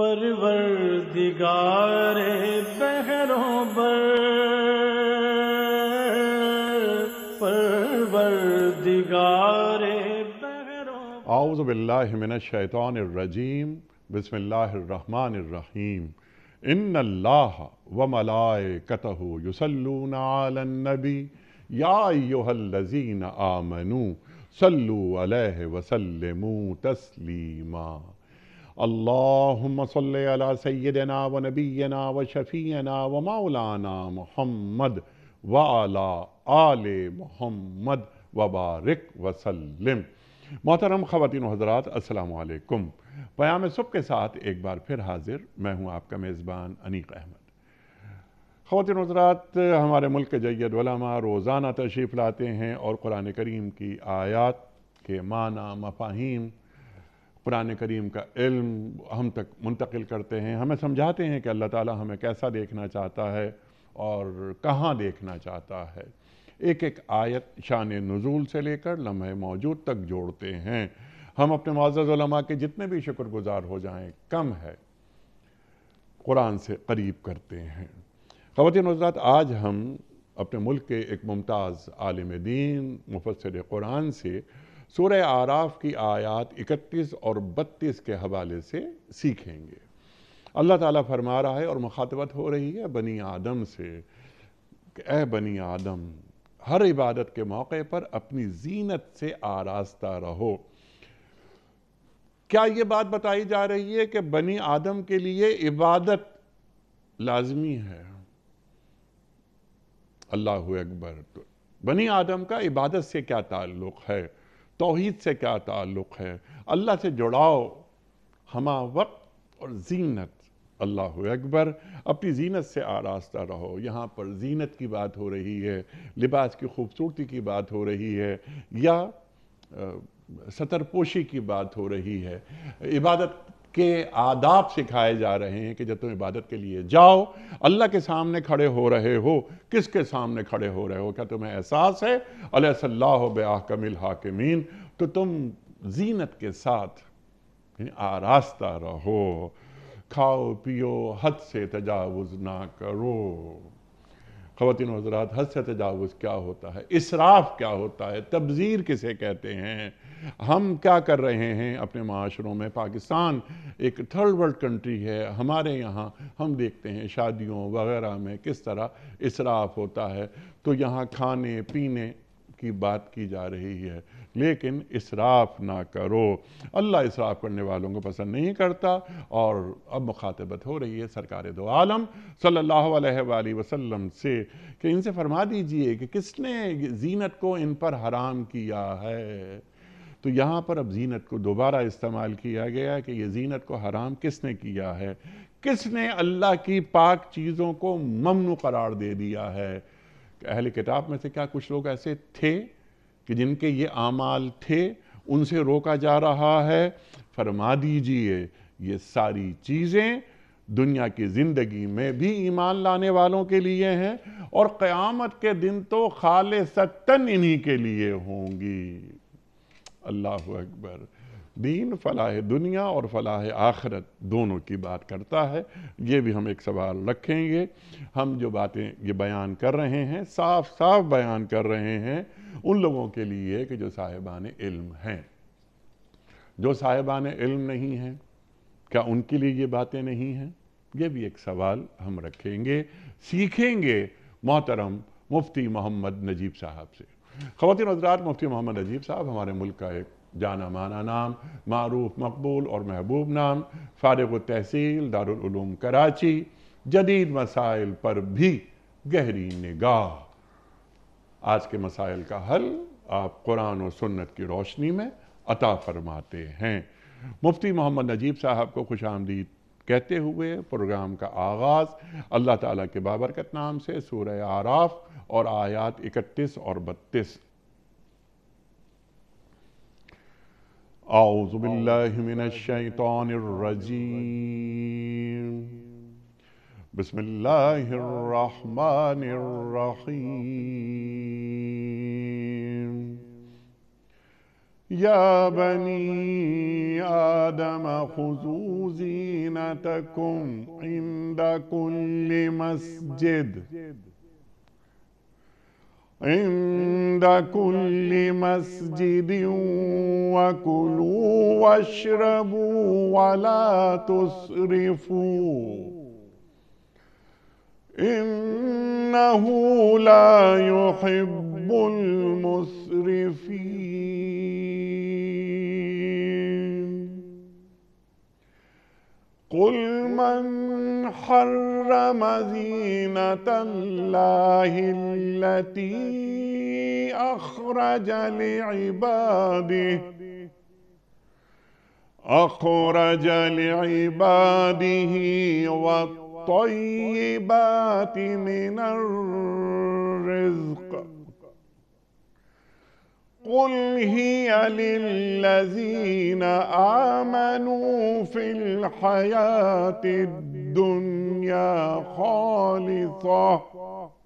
परवरदिगारे बहरों बर परवरदिगारे बहरों बिस्मिल्लाहिर्रहमानिर्रहीम इन अल्लाह व मलाइकतहु युसल्लून अलन नबी या अय्युहल्लज़ीन आमनू सल्लु अलैहि व सल्लिमू तस्लीमा अल्लाहुम्म सल्ली अला सय्यदना व नबीना व शफ़ीना व मौलाना मोहम्मद व अला वबारक वसल्लम मोहतरम ख़वातिन हजरात असलकुम प्याम सब के साथ एक बार फिर हाजिर मैं हूँ आपका मेज़बान अनीक अहमद ख़वातिन हजरात हमारे मुल्क के जैद वलमा रोज़ाना तशरीफ़ लाते हैं और कुरान करीम की आयात के माना मफाहिम कुरान करीम का इल्म हम तक मुंतकिल करते हैं हमें समझाते हैं कि अल्लाह ताला हमें कैसा देखना चाहता है और कहाँ देखना चाहता है एक एक आयत शान नजूल से लेकर लम्हे मौजूद तक जोड़ते हैं हम अपने माजमा के जितने भी शुक्रगुजार हो जाएं कम है कुरान से करीब करते हैं ख़वान हजरात आज हम अपने मुल्क के एक मुमताज़ आलम दीन मुफसर कुरान से सूर आराफ की आयात 31 और 32 के हवाले से सीखेंगे अल्लाह ताला फरमा रहा है और मुखातबत हो रही है बनी आदम से ए बनी आदम हर इबादत के मौके पर अपनी जीनत से आरास्ता रहो क्या ये बात बताई जा रही है कि बनी आदम के लिए इबादत लाजमी है अल्लाह अकबर तो बनी आदम का इबादत से क्या ताल्लुक़ है तोहद से क्या ताल्लुक़ है अल्लाह से जुड़ाओ हमा वक्त और जीनत अल्लाह अकबर अपनी जीनत से आरास्ता रहो यहाँ पर जीनत की बात हो रही है लिबास की खूबसूरती की बात हो रही है या सतरपोशी की बात हो रही है इबादत के आदाब सिखाए जा रहे हैं कि जब तुम इबादत के लिए जाओ अल्लाह के सामने खड़े हो रहे हो किसके सामने खड़े हो रहे हो क्या तुम्हें एहसास है अल्लाह बकमिल हाकमीन तो तुम जीनत के साथ आरास्ता रहो खाओ पियो हद से तजावज़ ना करो खातिन हजरात हद से तजावज़ क्या होता है इसराफ क्या होता है तबज़ीर किसे कहते हैं हम क्या कर रहे हैं अपने माशरों में पाकिस्तान एक थर्ड वर्ल्ड कंट्री है हमारे यहाँ हम देखते हैं शादियों वगैरह में किस तरह इसराफ होता है तो यहाँ खाने पीने की बात की जा रही है लेकिन इसराफ ना करो अल्लाह इसराफ करने वालों को पसंद नहीं करता और अब मुखातबत हो रही है सरकार दो आलम सल्ला वसम से कि इनसे फरमा दीजिए कि किसने जीनत को इन पर हराम किया है तो यहाँ पर अब जीनत को दोबारा इस्तेमाल किया गया कि ये जीनत को हराम किसने किया है किसने अल्लाह की पाक चीज़ों को ममनू करार दे दिया है अहल किताब में से क्या कुछ लोग ऐसे थे कि जिनके ये आमाल थे उनसे रोका जा रहा है फरमा दीजिए ये सारी चीज़ें दुनिया की ज़िंदगी में भी ईमान लाने वालों के लिए हैं और क़यामत के दिन तो खाल सत्तन इन्हीं के लिए होंगी अल्लाह अकबर दीन फलाह दुनिया और फलाह आखरत दोनों की बात करता है ये भी हम एक सवाल रखेंगे हम जो बातें ये बयान कर रहे हैं साफ साफ बयान कर रहे हैं उन लोगों के लिए कि जो साहिबान इल्म हैं जो साहिबान इल्म नहीं हैं क्या उनके लिए ये बातें नहीं हैं ये भी एक सवाल हम रखेंगे सीखेंगे मोहतरम मुफ्ती मोहम्मद नजीब साहब से ख़वान हजरात मुफ्ती मोहम्मद अजीब साहब हमारे मुल्क का एक जाना माना नाम मरूफ मकबूल और महबूब नाम फ़ारग तहसील दारूम कराची जदीद मसाइल पर भी गहरी निगाह आज के मसाइल का हल आप कुरान और सुन्नत की रोशनी में अता फरमाते हैं मुफ्ती मोहम्मद नजीब साहब को खुश आमदीद कहते हुए प्रोग्राम का आगाज़ अल्लाह ताला के बाबरकत नाम से सूर्य आराफ और आयात इकतीस और बत्तीस أعوذ بالله من الشيطان الرجيم بسم الله الرحمن الرحيم يا بني آدم خذوا زينتكم عند كل مسجد عند كل مسجد وكلوا واشربوا ولا تسرفوا إنه لا يحب المسرفين قل من حرم زينة الله التي أخرج لعباده أخرج لعباده وقال الطيبات من الرزق قل هي للذين آمنوا في الحياة الدنيا خالصة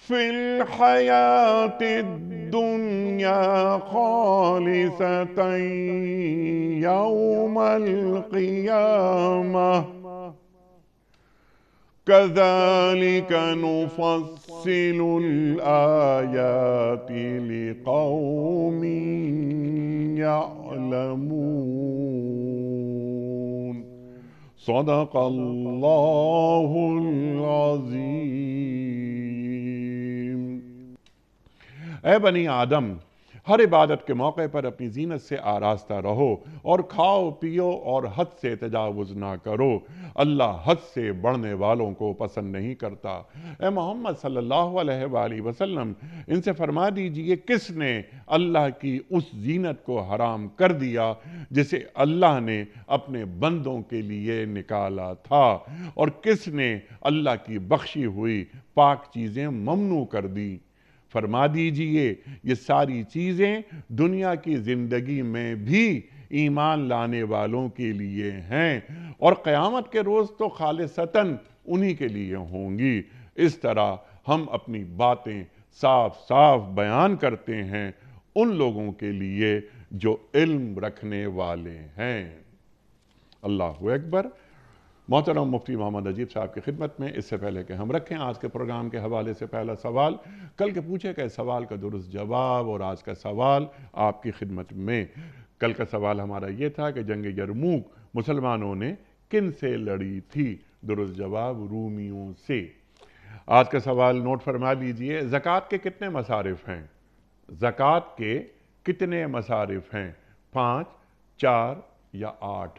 في الحياة الدنيا خالصة يوم القيامة كذلك نفصل الآيات لقوم يعلمون صدق الله العظيم ए बनी आदम हर इबादत के मौके पर अपनी जीनत से आरास्ता रहो और खाओ पियो और हद से तजावज़ ना करो अल्लाह हद से बढ़ने वालों को पसंद नहीं करता ए मोहम्मद सल्लल्लाहु अलैहि वसल्लम इनसे फरमा दीजिए किसने अल्लाह की उस जीनत को हराम कर दिया जिसे अल्लाह ने अपने बंदों के लिए निकाला था और किसने अल्लाह की बख्शी हुई पाक चीज़ें ममनू कर दी फरमा दीजिए ये सारी चीज़ें दुनिया की ज़िंदगी में भी ईमान लाने वालों के लिए हैं और क़यामत के रोज़ तो सतन उन्हीं के लिए होंगी इस तरह हम अपनी बातें साफ साफ बयान करते हैं उन लोगों के लिए जो इल्म रखने वाले हैं अल्लाह अकबर मोहतरम मुफ्ती मोहम्मद अजीब साहब की खिदमत में इससे पहले कि हम रखें आज के प्रोग्राम के हवाले से पहला सवाल कल के पूछे गए सवाल का दुरुस्त जवाब और आज का सवाल आपकी खिदमत में कल का सवाल हमारा ये था कि जंग यरमूक मुसलमानों ने किन से लड़ी थी दुरुस्त जवाब रूमियों से आज का सवाल नोट फरमा लीजिए ज़क़़त के कितने मसारफ हैं ज़क़़त के कितने मसारफ हैं पाँच चार या आठ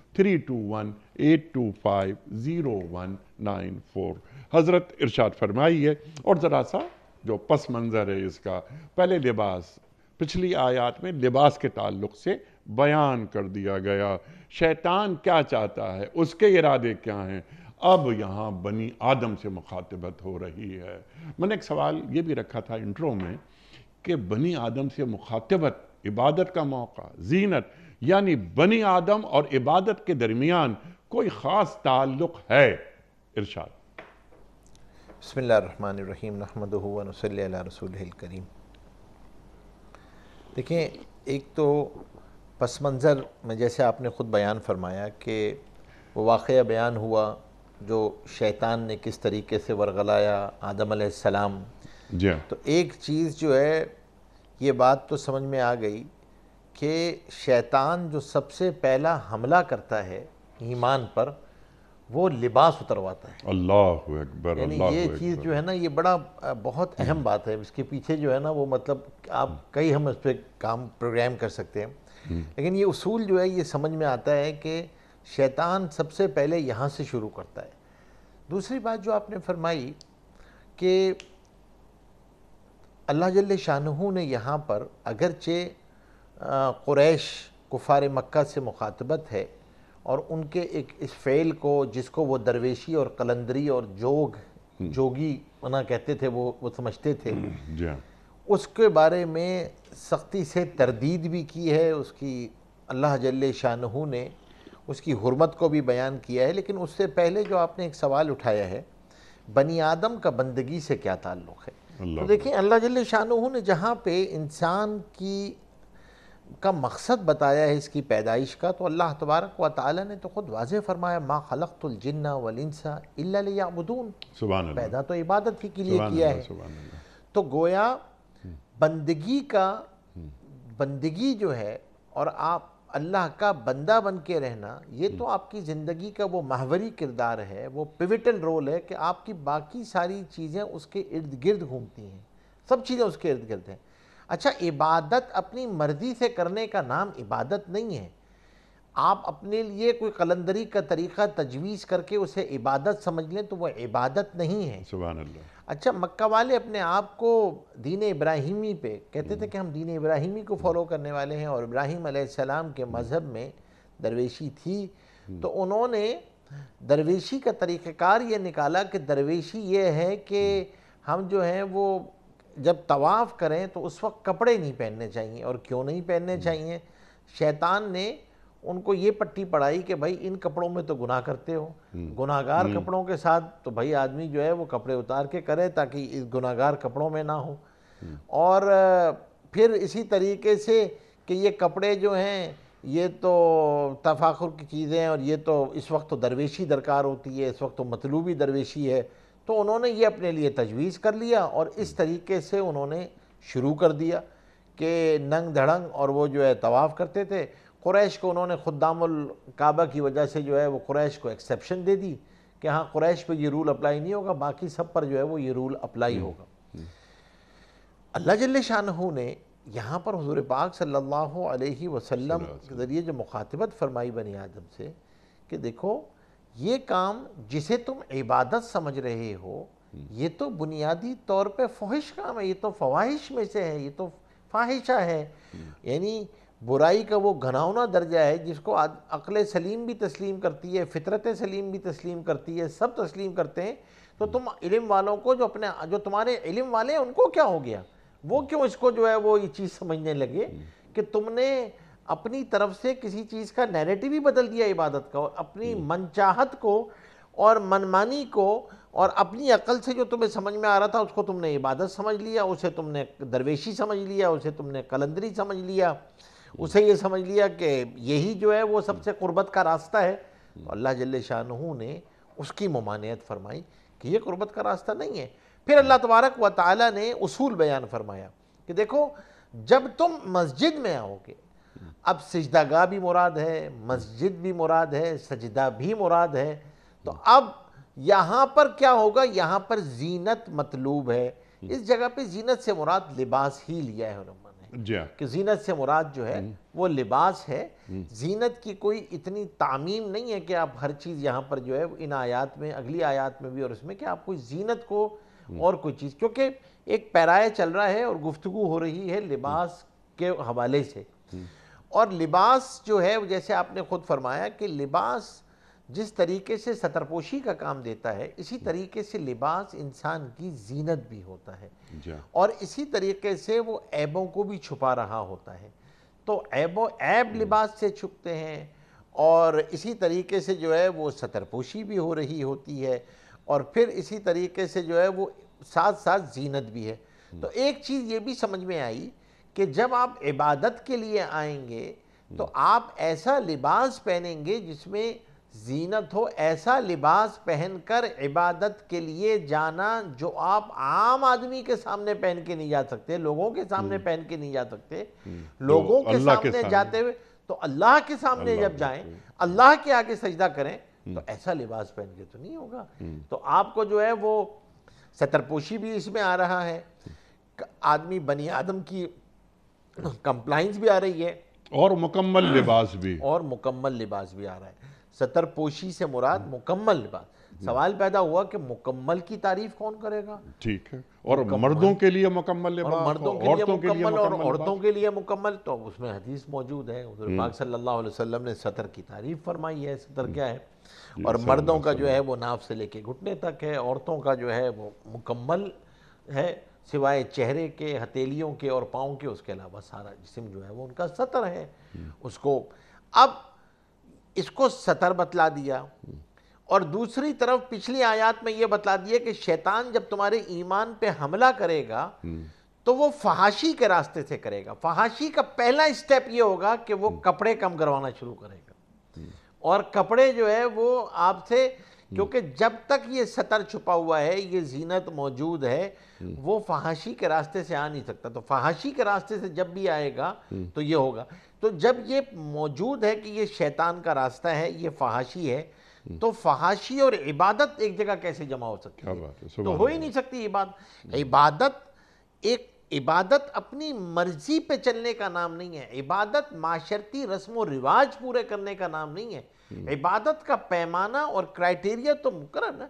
three two two one one eight five zero nine four हज़रत इरशाद फरमाई है और ज़रा सा जो पस मंज़र है इसका पहले लिबास पिछली आयात में लिबास के ताल्लुक से बयान कर दिया गया शैतान क्या चाहता है उसके इरादे क्या हैं अब यहाँ बनी आदम से मुखातबत हो रही है मैंने एक सवाल ये भी रखा था इंट्रो में कि बनी आदम से मुखातबत इबादत का मौका जीनत यानी बनी आदम और इबादत के दरमियान कोई ख़ास ताल्लुक है इरशाद बसमीम करीम देखिए एक तो पस मंज़र में जैसे आपने ख़ुद बयान फरमाया कि वो वाक़ बयान हुआ जो शैतान ने किस तरीके से वरगलाया आदम सलाम जी हाँ। तो एक चीज़ जो है ये बात तो समझ में आ गई कि शैतान जो सबसे पहला हमला करता है ईमान पर वो लिबास उतरवाता है अल्लाह अकबर यानी ये चीज़ जो है ना ये बड़ा बहुत अहम हम्म। बात है इसके पीछे जो है ना वो मतलब आप हम्म। कई हम इस पर काम प्रोग्राम कर सकते हैं हम्म। लेकिन ये उसूल जो है ये समझ में आता है कि शैतान सबसे पहले यहाँ से शुरू करता है दूसरी बात जो आपने फरमाई कि अल्लाह जल्ले शाहू ने यहाँ पर अगरचे क्रैश कुफार मक्का से मुखातबत है और उनके एक इस फ़ेल को जिसको वो दरवेशी और कलंदरी और जोग हम्म। जोगी बना कहते थे वो वो समझते थे हम्म, हाँ। उसके बारे में सख्ती से तरदीद भी की है उसकी अल्लाह जल्ले शाहू ने उसकी हरमत को भी बयान किया है लेकिन उससे पहले जो आपने एक सवाल उठाया है बनी आदम का बंदगी से क्या ताल्लुक़ है तो देखिए अल्लाह जल्ले शाहू ने जहाँ पे इंसान की का मकसद बताया है इसकी पैदाइश का तो अल्लाह तबारक व ताली ने तो ख़ुद वाज फरमाया माँ खलकतुलजन्ना वलिनसा इलाबून पैदा तो इबादत ही के लिए किया है तो गोया हम्म। बंदगी का हम्म। बंदगी जो है और आप अल्लाह का बंदा बन के रहना ये तो हम्म। आपकी ज़िंदगी का वो माहवरी किरदार है वो पिविटल रोल है कि आपकी बाकी सारी चीज़ें उसके इर्द गिर्द घूमती हैं सब चीज़ें उसके इर्द गिर्द हैं अच्छा इबादत अपनी मर्ज़ी से करने का नाम इबादत नहीं है आप अपने लिए कोई कलंदरी का तरीक़ा तजवीज़ करके उसे इबादत समझ लें तो वह इबादत नहीं है अच्छा मक्का वाले अपने आप को दीन इब्राहिमी पे कहते थे हम्म। कि हम दीन इब्राहिमी को फॉलो करने वाले हैं और इब्राहिम आसमाम के हम्म। मज़हब में दरवेशी थी हम्म। तो उन्होंने दरवेशी का तरीक़ार ये निकाला कि दरवेशी ये है कि हम जो हैं वो जब तवाफ़ करें तो उस वक्त कपड़े नहीं पहनने चाहिए और क्यों नहीं पहनने हम्म। चाहिए शैतान ने उनको ये पट्टी पढ़ाई कि भाई इन कपड़ों में तो गुनाह करते हो हम्म। गुनाहगार हम्म। कपड़ों के साथ तो भाई आदमी जो है वो कपड़े उतार के करे ताकि इस गुनाहगार कपड़ों में ना हो और फिर इसी तरीके से कि ये कपड़े जो हैं ये तो तफाखुर की चीज़ें और ये तो इस वक्त तो दरवेशी दरकार होती है इस वक्त तो मतलूबी दरवेशी है तो उन्होंने ये अपने लिए तजवीज़ कर लिया और इस हम्म। तरीके से उन्होंने शुरू कर दिया कि नंग धड़ंग और वो जो है तवाफ़ करते थे क्रैश को उन्होंने खुदामुल काबा की वजह से जो है वो क्रैश को एक्सेप्शन दे दी कि हाँ क्रैश पे ये रूल अप्लाई नहीं होगा बाकी सब पर जो है वो ये रूल अप्लाई हम्म। होगा हम्म। अल्लाह जल शाह ने यहाँ पर हजूर पाक सल्ला वसलम के ज़रिए जो मुखातबत फरमाई बनी आदम से कि देखो ये काम जिसे तुम इबादत समझ रहे हो हम्म। ये तो बुनियादी तौर पे फहिश काम है ये तो फवाहिश में से है ये तो फाहिशा है हम्म। यानी बुराई का वो घनावना दर्जा है जिसको अकल सलीम भी तस्लीम करती है फितरत सलीम भी तस्लीम करती है सब तस्लीम करते हैं तो हम्म। तुम इलम वालों को जो अपने जो तुम्हारे इलम वाले हैं उनको क्या हो गया वो क्यों इसको जो है वो ये चीज़ समझने लगे कि तुमने अपनी तरफ से किसी चीज़ का नैरेटिव ही बदल दिया इबादत का और अपनी मनचाहत को और मनमानी को और अपनी अकल से जो तुम्हें समझ में आ रहा था उसको तुमने इबादत समझ लिया उसे तुमने दरवेशी समझ लिया उसे तुमने कलंदरी समझ लिया उसे ये समझ लिया कि यही जो है वो सबसे कुर्बत का रास्ता है तो अल्लाह जल्ले शाह ने उसकी ममानियत फरमाई कि ये कुर्बत का रास्ता नहीं है फिर अल्लाह तबारक व ताली ने उसूल बयान फरमाया कि देखो जब तुम मस्जिद में आओगे अब सजदागा भी मुराद है मस्जिद भी मुराद है सजदा भी मुराद है तो अब यहाँ पर क्या होगा यहाँ पर जीनत मतलूब है इस जगह पे जीनत से मुराद लिबास ही लिया है हाँ। कि जीनत से मुराद जो है हम्म। वो लिबास है हम्म। जीनत की कोई इतनी तामीम नहीं है कि आप हर चीज़ यहाँ पर जो है इन आयात में अगली आयात में भी और उसमें कि आप कोई जीनत को हम्म। और कोई चीज़ क्योंकि एक पैराया चल रहा है और गुफ्तु हो रही है लिबास के हवाले से और लिबास जो है जैसे आपने खुद फरमाया कि लिबास जिस तरीके से सतरपोशी का काम देता है इसी तरीके से लिबास इंसान की जीनत भी होता है हाँ। और इसी तरीके से वो ऐबों को भी छुपा रहा होता है तो ऐबो ऐब हम्म। लिबास से छुपते हैं और इसी तरीके से जो है वो सतरपोशी भी हो रही होती है और फिर इसी तरीके से जो है वो साथ साथ जीनत भी है हम्म। तो एक चीज़ ये भी समझ में आई कि जब आप इबादत के लिए आएंगे तो हम्म। आप ऐसा लिबास पहनेंगे जिसमें जीनत हो ऐसा लिबास पहनकर इबादत के लिए जाना जो आप आम आदमी के सामने पहन के नहीं जा सकते लोगों के सामने हम्म। पहन के नहीं जा सकते हम्म। तो लोगों तो के, सामने के सामने जाते हुए तो अल्लाह के सामने अल्ला जब जाएं अल्लाह के आगे सजदा करें तो ऐसा लिबास पहन के तो नहीं होगा तो आपको जो है वो सतरपोशी भी इसमें आ रहा है आदमी बनी आदम की कंप्लाइंस हाँ, भी आ रही है और मुकम्मल लिबास भी और मुकम्मल लिबास भी आ रहा है सतर पोशी से मुराद मुकम्मल लिबास सवाल पैदा हुआ कि मुकम्मल की तारीफ कौन करेगा ठीक है और मर्दों के लिए मुकम्मल लिबास मर्दों के लिए मुकम्मल और औरतों के लिए मुकम्मल तो उसमें हदीस मौजूद है हम्म। पाक सल्लल्लाहु अलैहि वसल्लम ने सतर की तारीफ फरमाई है सतर हम्म। क्या है और मर्दों का जो है वो नाव से लेके घुटने तक है औरतों का जो है वो मुकम्मल है सिवाय चेहरे के हथेलियों के और पाँव के उसके अलावा सारा जिसम जो है वो उनका सतर है उसको अब इसको सतर बतला दिया और दूसरी तरफ पिछली आयात में ये बतला दिया कि शैतान जब तुम्हारे ईमान पे हमला करेगा तो वो फहाशी के रास्ते से करेगा फहाशी का पहला स्टेप ये होगा कि वो कपड़े कम करवाना शुरू करेगा और कपड़े जो है वो आपसे हम्म। क्योंकि जब तक ये सतर छुपा हुआ है ये जीनत मौजूद है हम्म। वो फहाशी के रास्ते से आ नहीं सकता तो फहाशी के रास्ते से जब भी आएगा हम्म। तो ये होगा तो जब ये मौजूद है कि ये शैतान का रास्ता है ये फहाशी है तो फहाशी और इबादत एक जगह कैसे जमा हो सकती है तो हो ही नहीं सकती इबादत इबादत एक इबादत अपनी मर्जी पे चलने का नाम नहीं है इबादत माशर्ती रस्म व रिवाज पूरे करने का नाम नहीं है हम्म। इबादत का पैमाना और क्राइटेरिया तो मुकर ना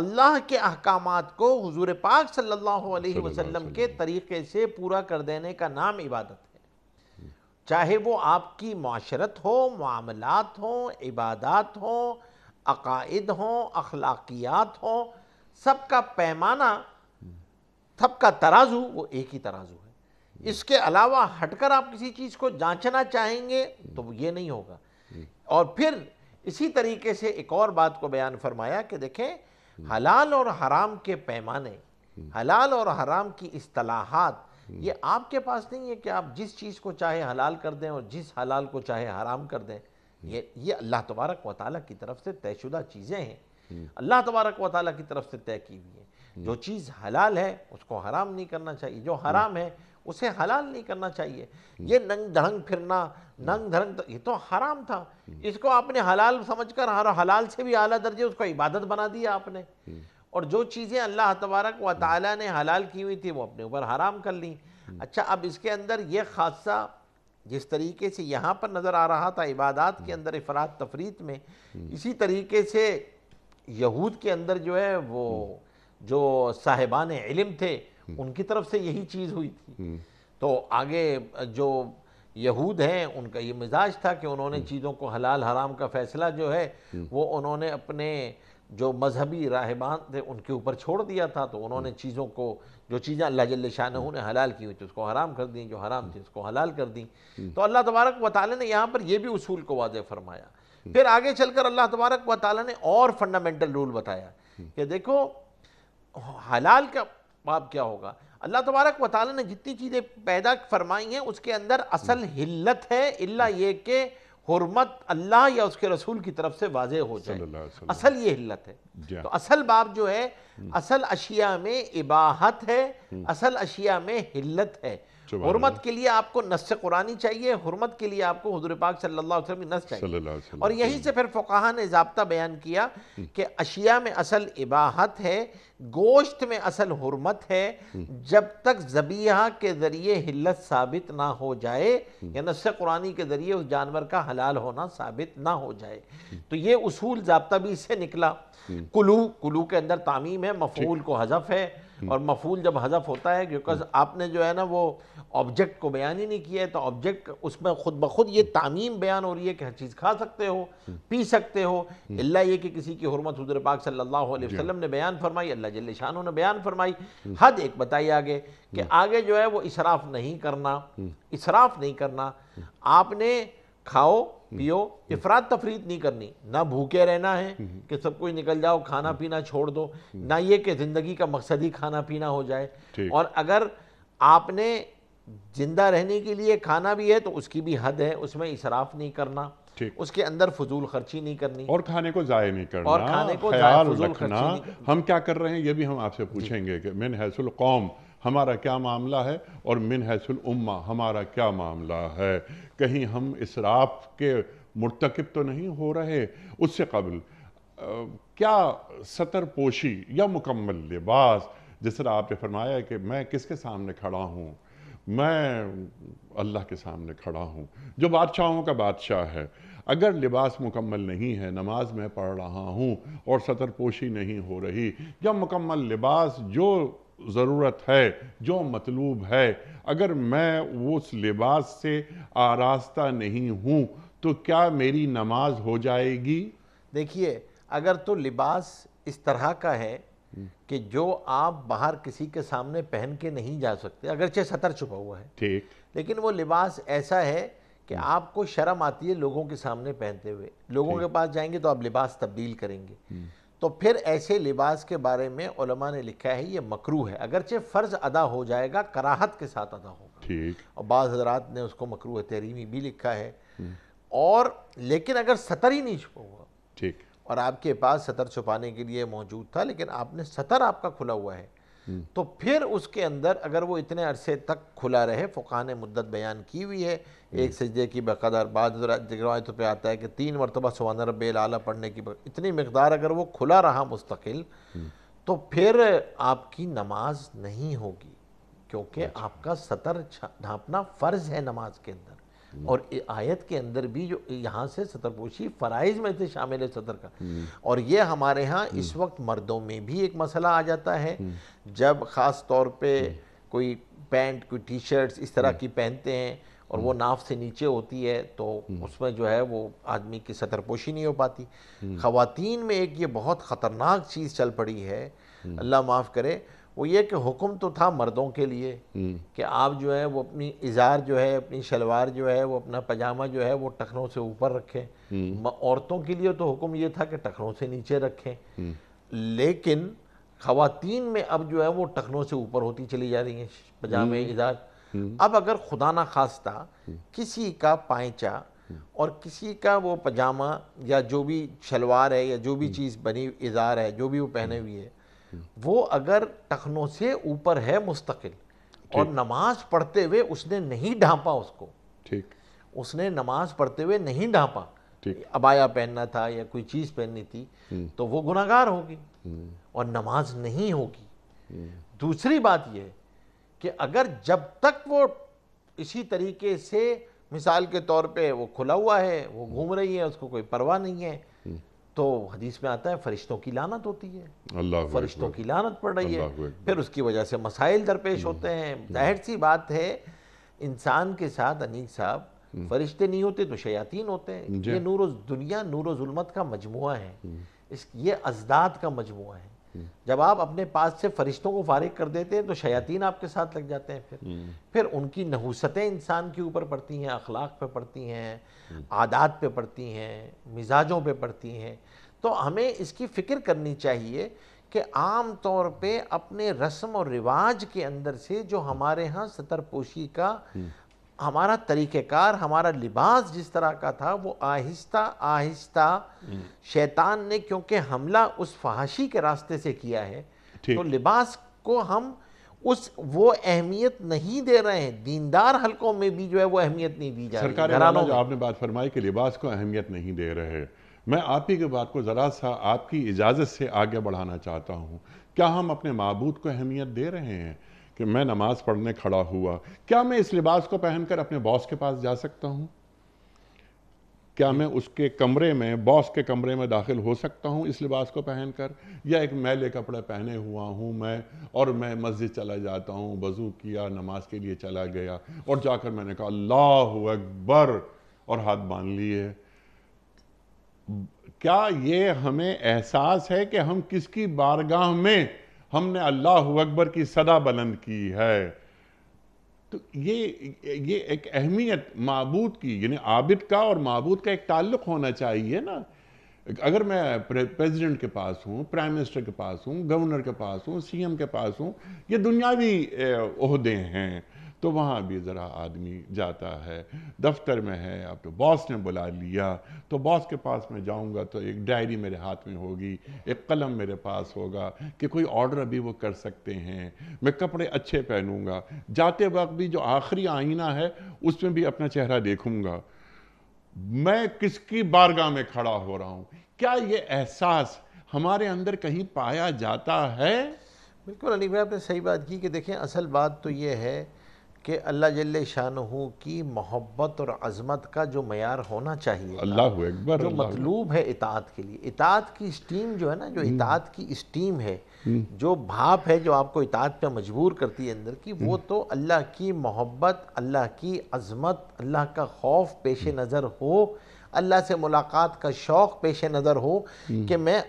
अल्लाह के अहकाम को हजूर पाक सल्लल्लाहु अलैहि वसल्लम के तरीके से पूरा कर देने का नाम इबादत है चाहे वो आपकी माशरत हो मामलात हो इबादत हों अकायद हों अखलाकियात हों सबका पैमाना का तराजू वो एक ही तराजू है इसके अलावा हटकर आप किसी चीज़ को जांचना चाहेंगे तो ये नहीं होगा और फिर इसी तरीके से एक और बात को बयान फरमाया कि देखें हलाल और हराम के पैमाने हलाल और हराम की असलाहत ये आपके पास नहीं है कि आप जिस चीज़ को चाहे हलाल कर दें और जिस हलाल को चाहे हराम कर दें ये ये अल्लाह तबारक वाली की तरफ से तयशुदा चीज़ें हैं अल्लाह तबारक व की तरफ से तय की हुई है जो चीज़ हलाल है उसको हराम नहीं करना चाहिए जो हराम है उसे हलाल नहीं करना चाहिए ये नंग धड़ंग फिरना नंग धड़ंग तो ये तो हराम था इसको आपने हलाल समझकर हर हलाल से भी आला दर्जे उसको इबादत बना दिया आपने और जो चीज़ें अल्लाह तबारक व ताली ने हलाल की हुई थी वो अपने ऊपर हराम कर ली अच्छा अब इसके अंदर ये खादसा जिस तरीके से यहाँ पर नज़र आ रहा था इबादत के अंदर अफराद तफरीत में इसी तरीके से यहूद के अंदर जो है वो जो साहिबान इलम थे उनकी तरफ से यही चीज़ हुई थी तो आगे जो यहूद हैं उनका ये मिजाज था कि उन्होंने चीज़ों को हलाल हराम का फ़ैसला जो है वो उन्होंने अपने जो मजहबी राहबान थे उनके ऊपर छोड़ दिया था तो उन्होंने चीज़ों को जो चीज़ें अल्लाह जल्ल शाह ने हलाल की हुई थी उसको हराम कर दी जो हराम थी उसको हलाल कर दी तो अल्लाह तबारक वाली ने यहाँ पर यह भी उसूल को वाज फरमाया फिर आगे चलकर अल्लाह तबारक वाली ने और फंडामेंटल रूल बताया कि देखो हलाल का बाप क्या होगा अल्लाह तबारक वाली ने जितनी चीज़ें पैदा फरमाई हैं उसके अंदर असल हम्म। हिल्लत है इल्ला ये कि हरमत अल्लाह या उसके रसूल की तरफ से वाज हो जाए असल ये हिल्लत है तो हाँ। असल बाप जो है हम्म। असल अशिया में इबाहत है हम्म। असल अशिया में हिल्लत है हरमत के लिए आपको नस्य कुरानी चाहिए हरमत के लिए आपको हजूर पाक सल्ला वसलम की नस चाहिए और यहीं से फिर फ़ुकाहा ने जबता बयान किया हम्म। कि अशिया में असल इबाहत है गोश्त में असल हरमत है हम्म। जब तक जबिया के ज़रिए हिल्लत साबित ना हो जाए हम्म। या नस्स कुरानी के ज़रिए उस जानवर का हलाल होना साबित ना हो जाए तो ये उसूल जबता भी इससे निकला कुलू कुलू के अंदर तामीम है मफूल को हजफ है हम्म। और मफूल जब हजफ होता है बिकॉज हम्म। आपने जो है ना वो ऑब्जेक्ट को बयान ही नहीं किया है तो ऑब्जेक्ट उसमें खुद ब खुद ये तामीम बयान हो रही है कि हर चीज़ खा सकते हो हम्म। पी सकते हो अल्लाह ये कि किसी की हरमत हजर पाक सल्लल्लाहु अलैहि वसल्लम ने बयान फरमाई अल्लाह जल शाह ने बयान फरमाई हद एक बताई आगे कि आगे जो है वो इसराफ नहीं करना इसराफ नहीं करना आपने खाओ हम्म। पियो इफरात हम्म। तफरीत नहीं करनी ना भूखे रहना है हम्म। कि सब कुछ निकल जाओ खाना पीना छोड़ दो ना ये कि ज़िंदगी का मकसद ही खाना पीना हो जाए और अगर आपने जिंदा रहने के लिए खाना भी है तो उसकी भी हद है उसमें इसराफ नहीं करना उसके अंदर फजूल खर्ची नहीं करनी और खाने को जाये नहीं करना और खाने को ख्याल रखना हम क्या कर रहे हैं ये भी हम आपसे पूछेंगे कि मैन हैसुल कौम हमारा क्या मामला है और मिन हैसुल उम्मा हमारा क्या मामला है कहीं हम इसराफ के मरतकब तो नहीं हो रहे उससे कबल क्या सतर पोशी या मुकम्मल लिबास जिस तरह आपने फरमाया कि मैं किसके सामने खड़ा हूँ मैं अल्लाह के सामने खड़ा हूँ जो बादशाहों का बादशाह है अगर लिबास मुकम्मल नहीं है नमाज में पढ़ रहा हूँ और सतर पोशी नहीं हो रही या मुकम्मल लिबास जो ज़रूरत है जो मतलूब है अगर मैं उस लिबास से आरास्ता नहीं हूँ तो क्या मेरी नमाज हो जाएगी देखिए अगर तो लिबास इस तरह का है हम्म। कि जो आप बाहर किसी के सामने पहन के नहीं जा सकते अगरचे सतर छुपा हुआ है ठीक लेकिन वो लिबास ऐसा है कि हम्म। आपको शर्म आती है लोगों के सामने पहनते हुए लोगों के पास जाएंगे तो आप लिबास तब्दील करेंगे हम्म। तो फिर ऐसे लिबास के बारे में उलमा ने लिखा है ये मकरू है अगरचे फ़र्ज़ अदा हो जाएगा कराहत के साथ अदा होगा ठीक और बाज़ हजरात ने उसको मकरू तहरीमी भी लिखा है हम्म। और लेकिन अगर सतर ही नहीं छुपा हुआ ठीक और आपके पास सतर छुपाने के लिए मौजूद था लेकिन आपने सतर आपका खुला हुआ है हम्म। तो फिर उसके अंदर अगर वो इतने अरसे तक खुला रहे फ़ुका ने मुद्दत बयान की हुई है हम्म। एक सजदे की बकदार बाद रवायतों पर आता है कि तीन मरतबा सुबहाना रब आला पढ़ने की इतनी मकदार अगर वो खुला रहा मुस्तकिल हम्म। तो फिर आपकी नमाज नहीं होगी क्योंकि अच्छा। आपका सतर ढांपना फ़र्ज़ है नमाज के अंदर हम्म। और आयत के अंदर भी जो यहाँ से सतरपोशी फ़राइज़ में से शामिल है सतर का हम्म। और ये हमारे यहाँ हम्म। इस वक्त मर्दों में भी एक मसला आ जाता है जब ख़ास तौर पे कोई पैंट कोई टी शर्ट्स इस तरह की पहनते हैं और वो नाफ से नीचे होती है तो उसमें जो है वो आदमी की सतरपोशी नहीं हो पाती खातन में एक ये बहुत ख़तरनाक चीज़ चल पड़ी है अल्लाह माफ़ करे वो ये कि हुक्म तो था मर्दों के लिए हम्म। कि आप जो है वो अपनी इज़ार जो है अपनी शलवार जो है वो अपना पजामा जो है वो टखनों से ऊपर रखें हम्म। औरतों के लिए तो हुक्म ये था कि टखनों से नीचे रखें हम्म। लेकिन खातन में अब जो है वो टखनों से ऊपर होती चली जा रही हैं पजामे इजार अब अगर खुदा ना खास्ता किसी का पाइचा और किसी का वो पजामा या जो भी शलवार है या जो भी चीज़ बनी इजार है जो भी वो पहने हुई है वो अगर टखनों से ऊपर है मुस्तकिल और नमाज पढ़ते हुए उसने नहीं ढांपा उसको ठीक उसने नमाज पढ़ते हुए नहीं ढांपा अबाया पहनना था या कोई चीज़ पहननी थी हम्म। तो वो गुनागार होगी हम्म। और नमाज नहीं होगी हम्म। दूसरी बात यह कि अगर जब तक वो इसी तरीके से मिसाल के तौर पे वो खुला हुआ है वो घूम रही है उसको कोई परवाह नहीं है तो हदीस में आता है फरिश्तों की लानत होती है अल्लाह फरिश्तों की लानत पड़ रही है फिर उसकी वजह से मसाइल दरपेश हम्म। होते हैं हम्म। जाहिर सी बात है इंसान के साथ अनिक साहब हम्म। फरिश्ते नहीं होते तो शयातीन होते हैं ये नूर दुनिया नूर जुलमत का मजमु है इस ये अजदाद का मजमु है जब आप अपने पास से फरिश्तों को फारिग कर देते हैं तो शयातीन आपके साथ लग जाते हैं फिर हम्म। फिर उनकी नहूसतें इंसान के ऊपर पड़ती हैं अखलाक पे पड़ती हैं हम्म। आदात पे पड़ती हैं मिजाजों पे पड़ती हैं तो हमें इसकी फ़िक्र करनी चाहिए कि आम तौर पे अपने रस्म और रिवाज के अंदर से जो हमारे यहाँ सतरपोशी का हम्म। हमारा तरीक़ेकार हमारा लिबास जिस तरह का था वो आहिस्ता आहिस्ता हम्म। शैतान ने क्योंकि हमला उस फहाशी के रास्ते से किया है तो लिबास को हम उस वो अहमियत नहीं दे रहे हैं दीनदार हलकों में भी जो है वो अहमियत नहीं दी जा सरकार रही आपने बात फरमाई कि लिबास को अहमियत नहीं दे रहे मैं आप ही की बात को ज़रा सा आपकी इजाज़त से आगे बढ़ाना चाहता हूँ क्या हम अपने मबूद को अहमियत दे रहे हैं कि मैं नमाज़ पढ़ने खड़ा हुआ क्या मैं इस लिबास को पहनकर अपने बॉस के पास जा सकता हूँ क्या मैं उसके कमरे में बॉस के कमरे में दाखिल हो सकता हूँ इस लिबास को पहनकर या एक मैले कपड़े पहने हुआ हूँ मैं और मैं मस्जिद चला जाता हूँ वज़ू किया नमाज के लिए चला गया और जाकर मैंने कहा अल्लाह अकबर और हाथ बांध लिए क्या ये हमें एहसास है कि हम किसकी बारगाह में हमने अल्लाह अकबर की सदा बुलंद की है तो ये ये एक अहमियत मबूद की यानी आबिद का और मबूद का एक ताल्लुक होना चाहिए ना अगर मैं प्रेसिडेंट के पास हूँ प्राइम मिनिस्टर के पास हूँ गवर्नर के पास हूँ सीएम के पास हूँ ये दुनियावी अहदे हैं तो वहाँ भी ज़रा आदमी जाता है दफ्तर में है अब तो बॉस ने बुला लिया तो बॉस के पास मैं जाऊँगा तो एक डायरी मेरे हाथ में होगी एक कलम मेरे पास होगा कि कोई ऑर्डर अभी वो कर सकते हैं मैं कपड़े अच्छे पहनूंगा जाते वक्त भी जो आखिरी आईना है उसमें भी अपना चेहरा देखूंगा मैं किसकी बारगाह में खड़ा हो रहा हूँ क्या ये एहसास हमारे अंदर कहीं पाया जाता है बिल्कुल अली भाई आपने सही बात की कि देखें असल बात तो ये है कि अल्लाह जल शाह की मोहब्बत और अजमत का जो मैार होना चाहिए अल्लाह अकबर जो मतलूब है इतात के लिए इतात की स्टीम जो है ना जो हम्म। इतात की स्टीम है हम्म। जो भाप है जो आपको इतात पे मजबूर करती है अंदर की वो हम्म। तो अल्लाह की मोहब्बत अल्लाह की अजमत अल्लाह का खौफ पेश नज़र हो अल्लाह से मुलाकात का शौक़ पेश नज़र हो कि मैं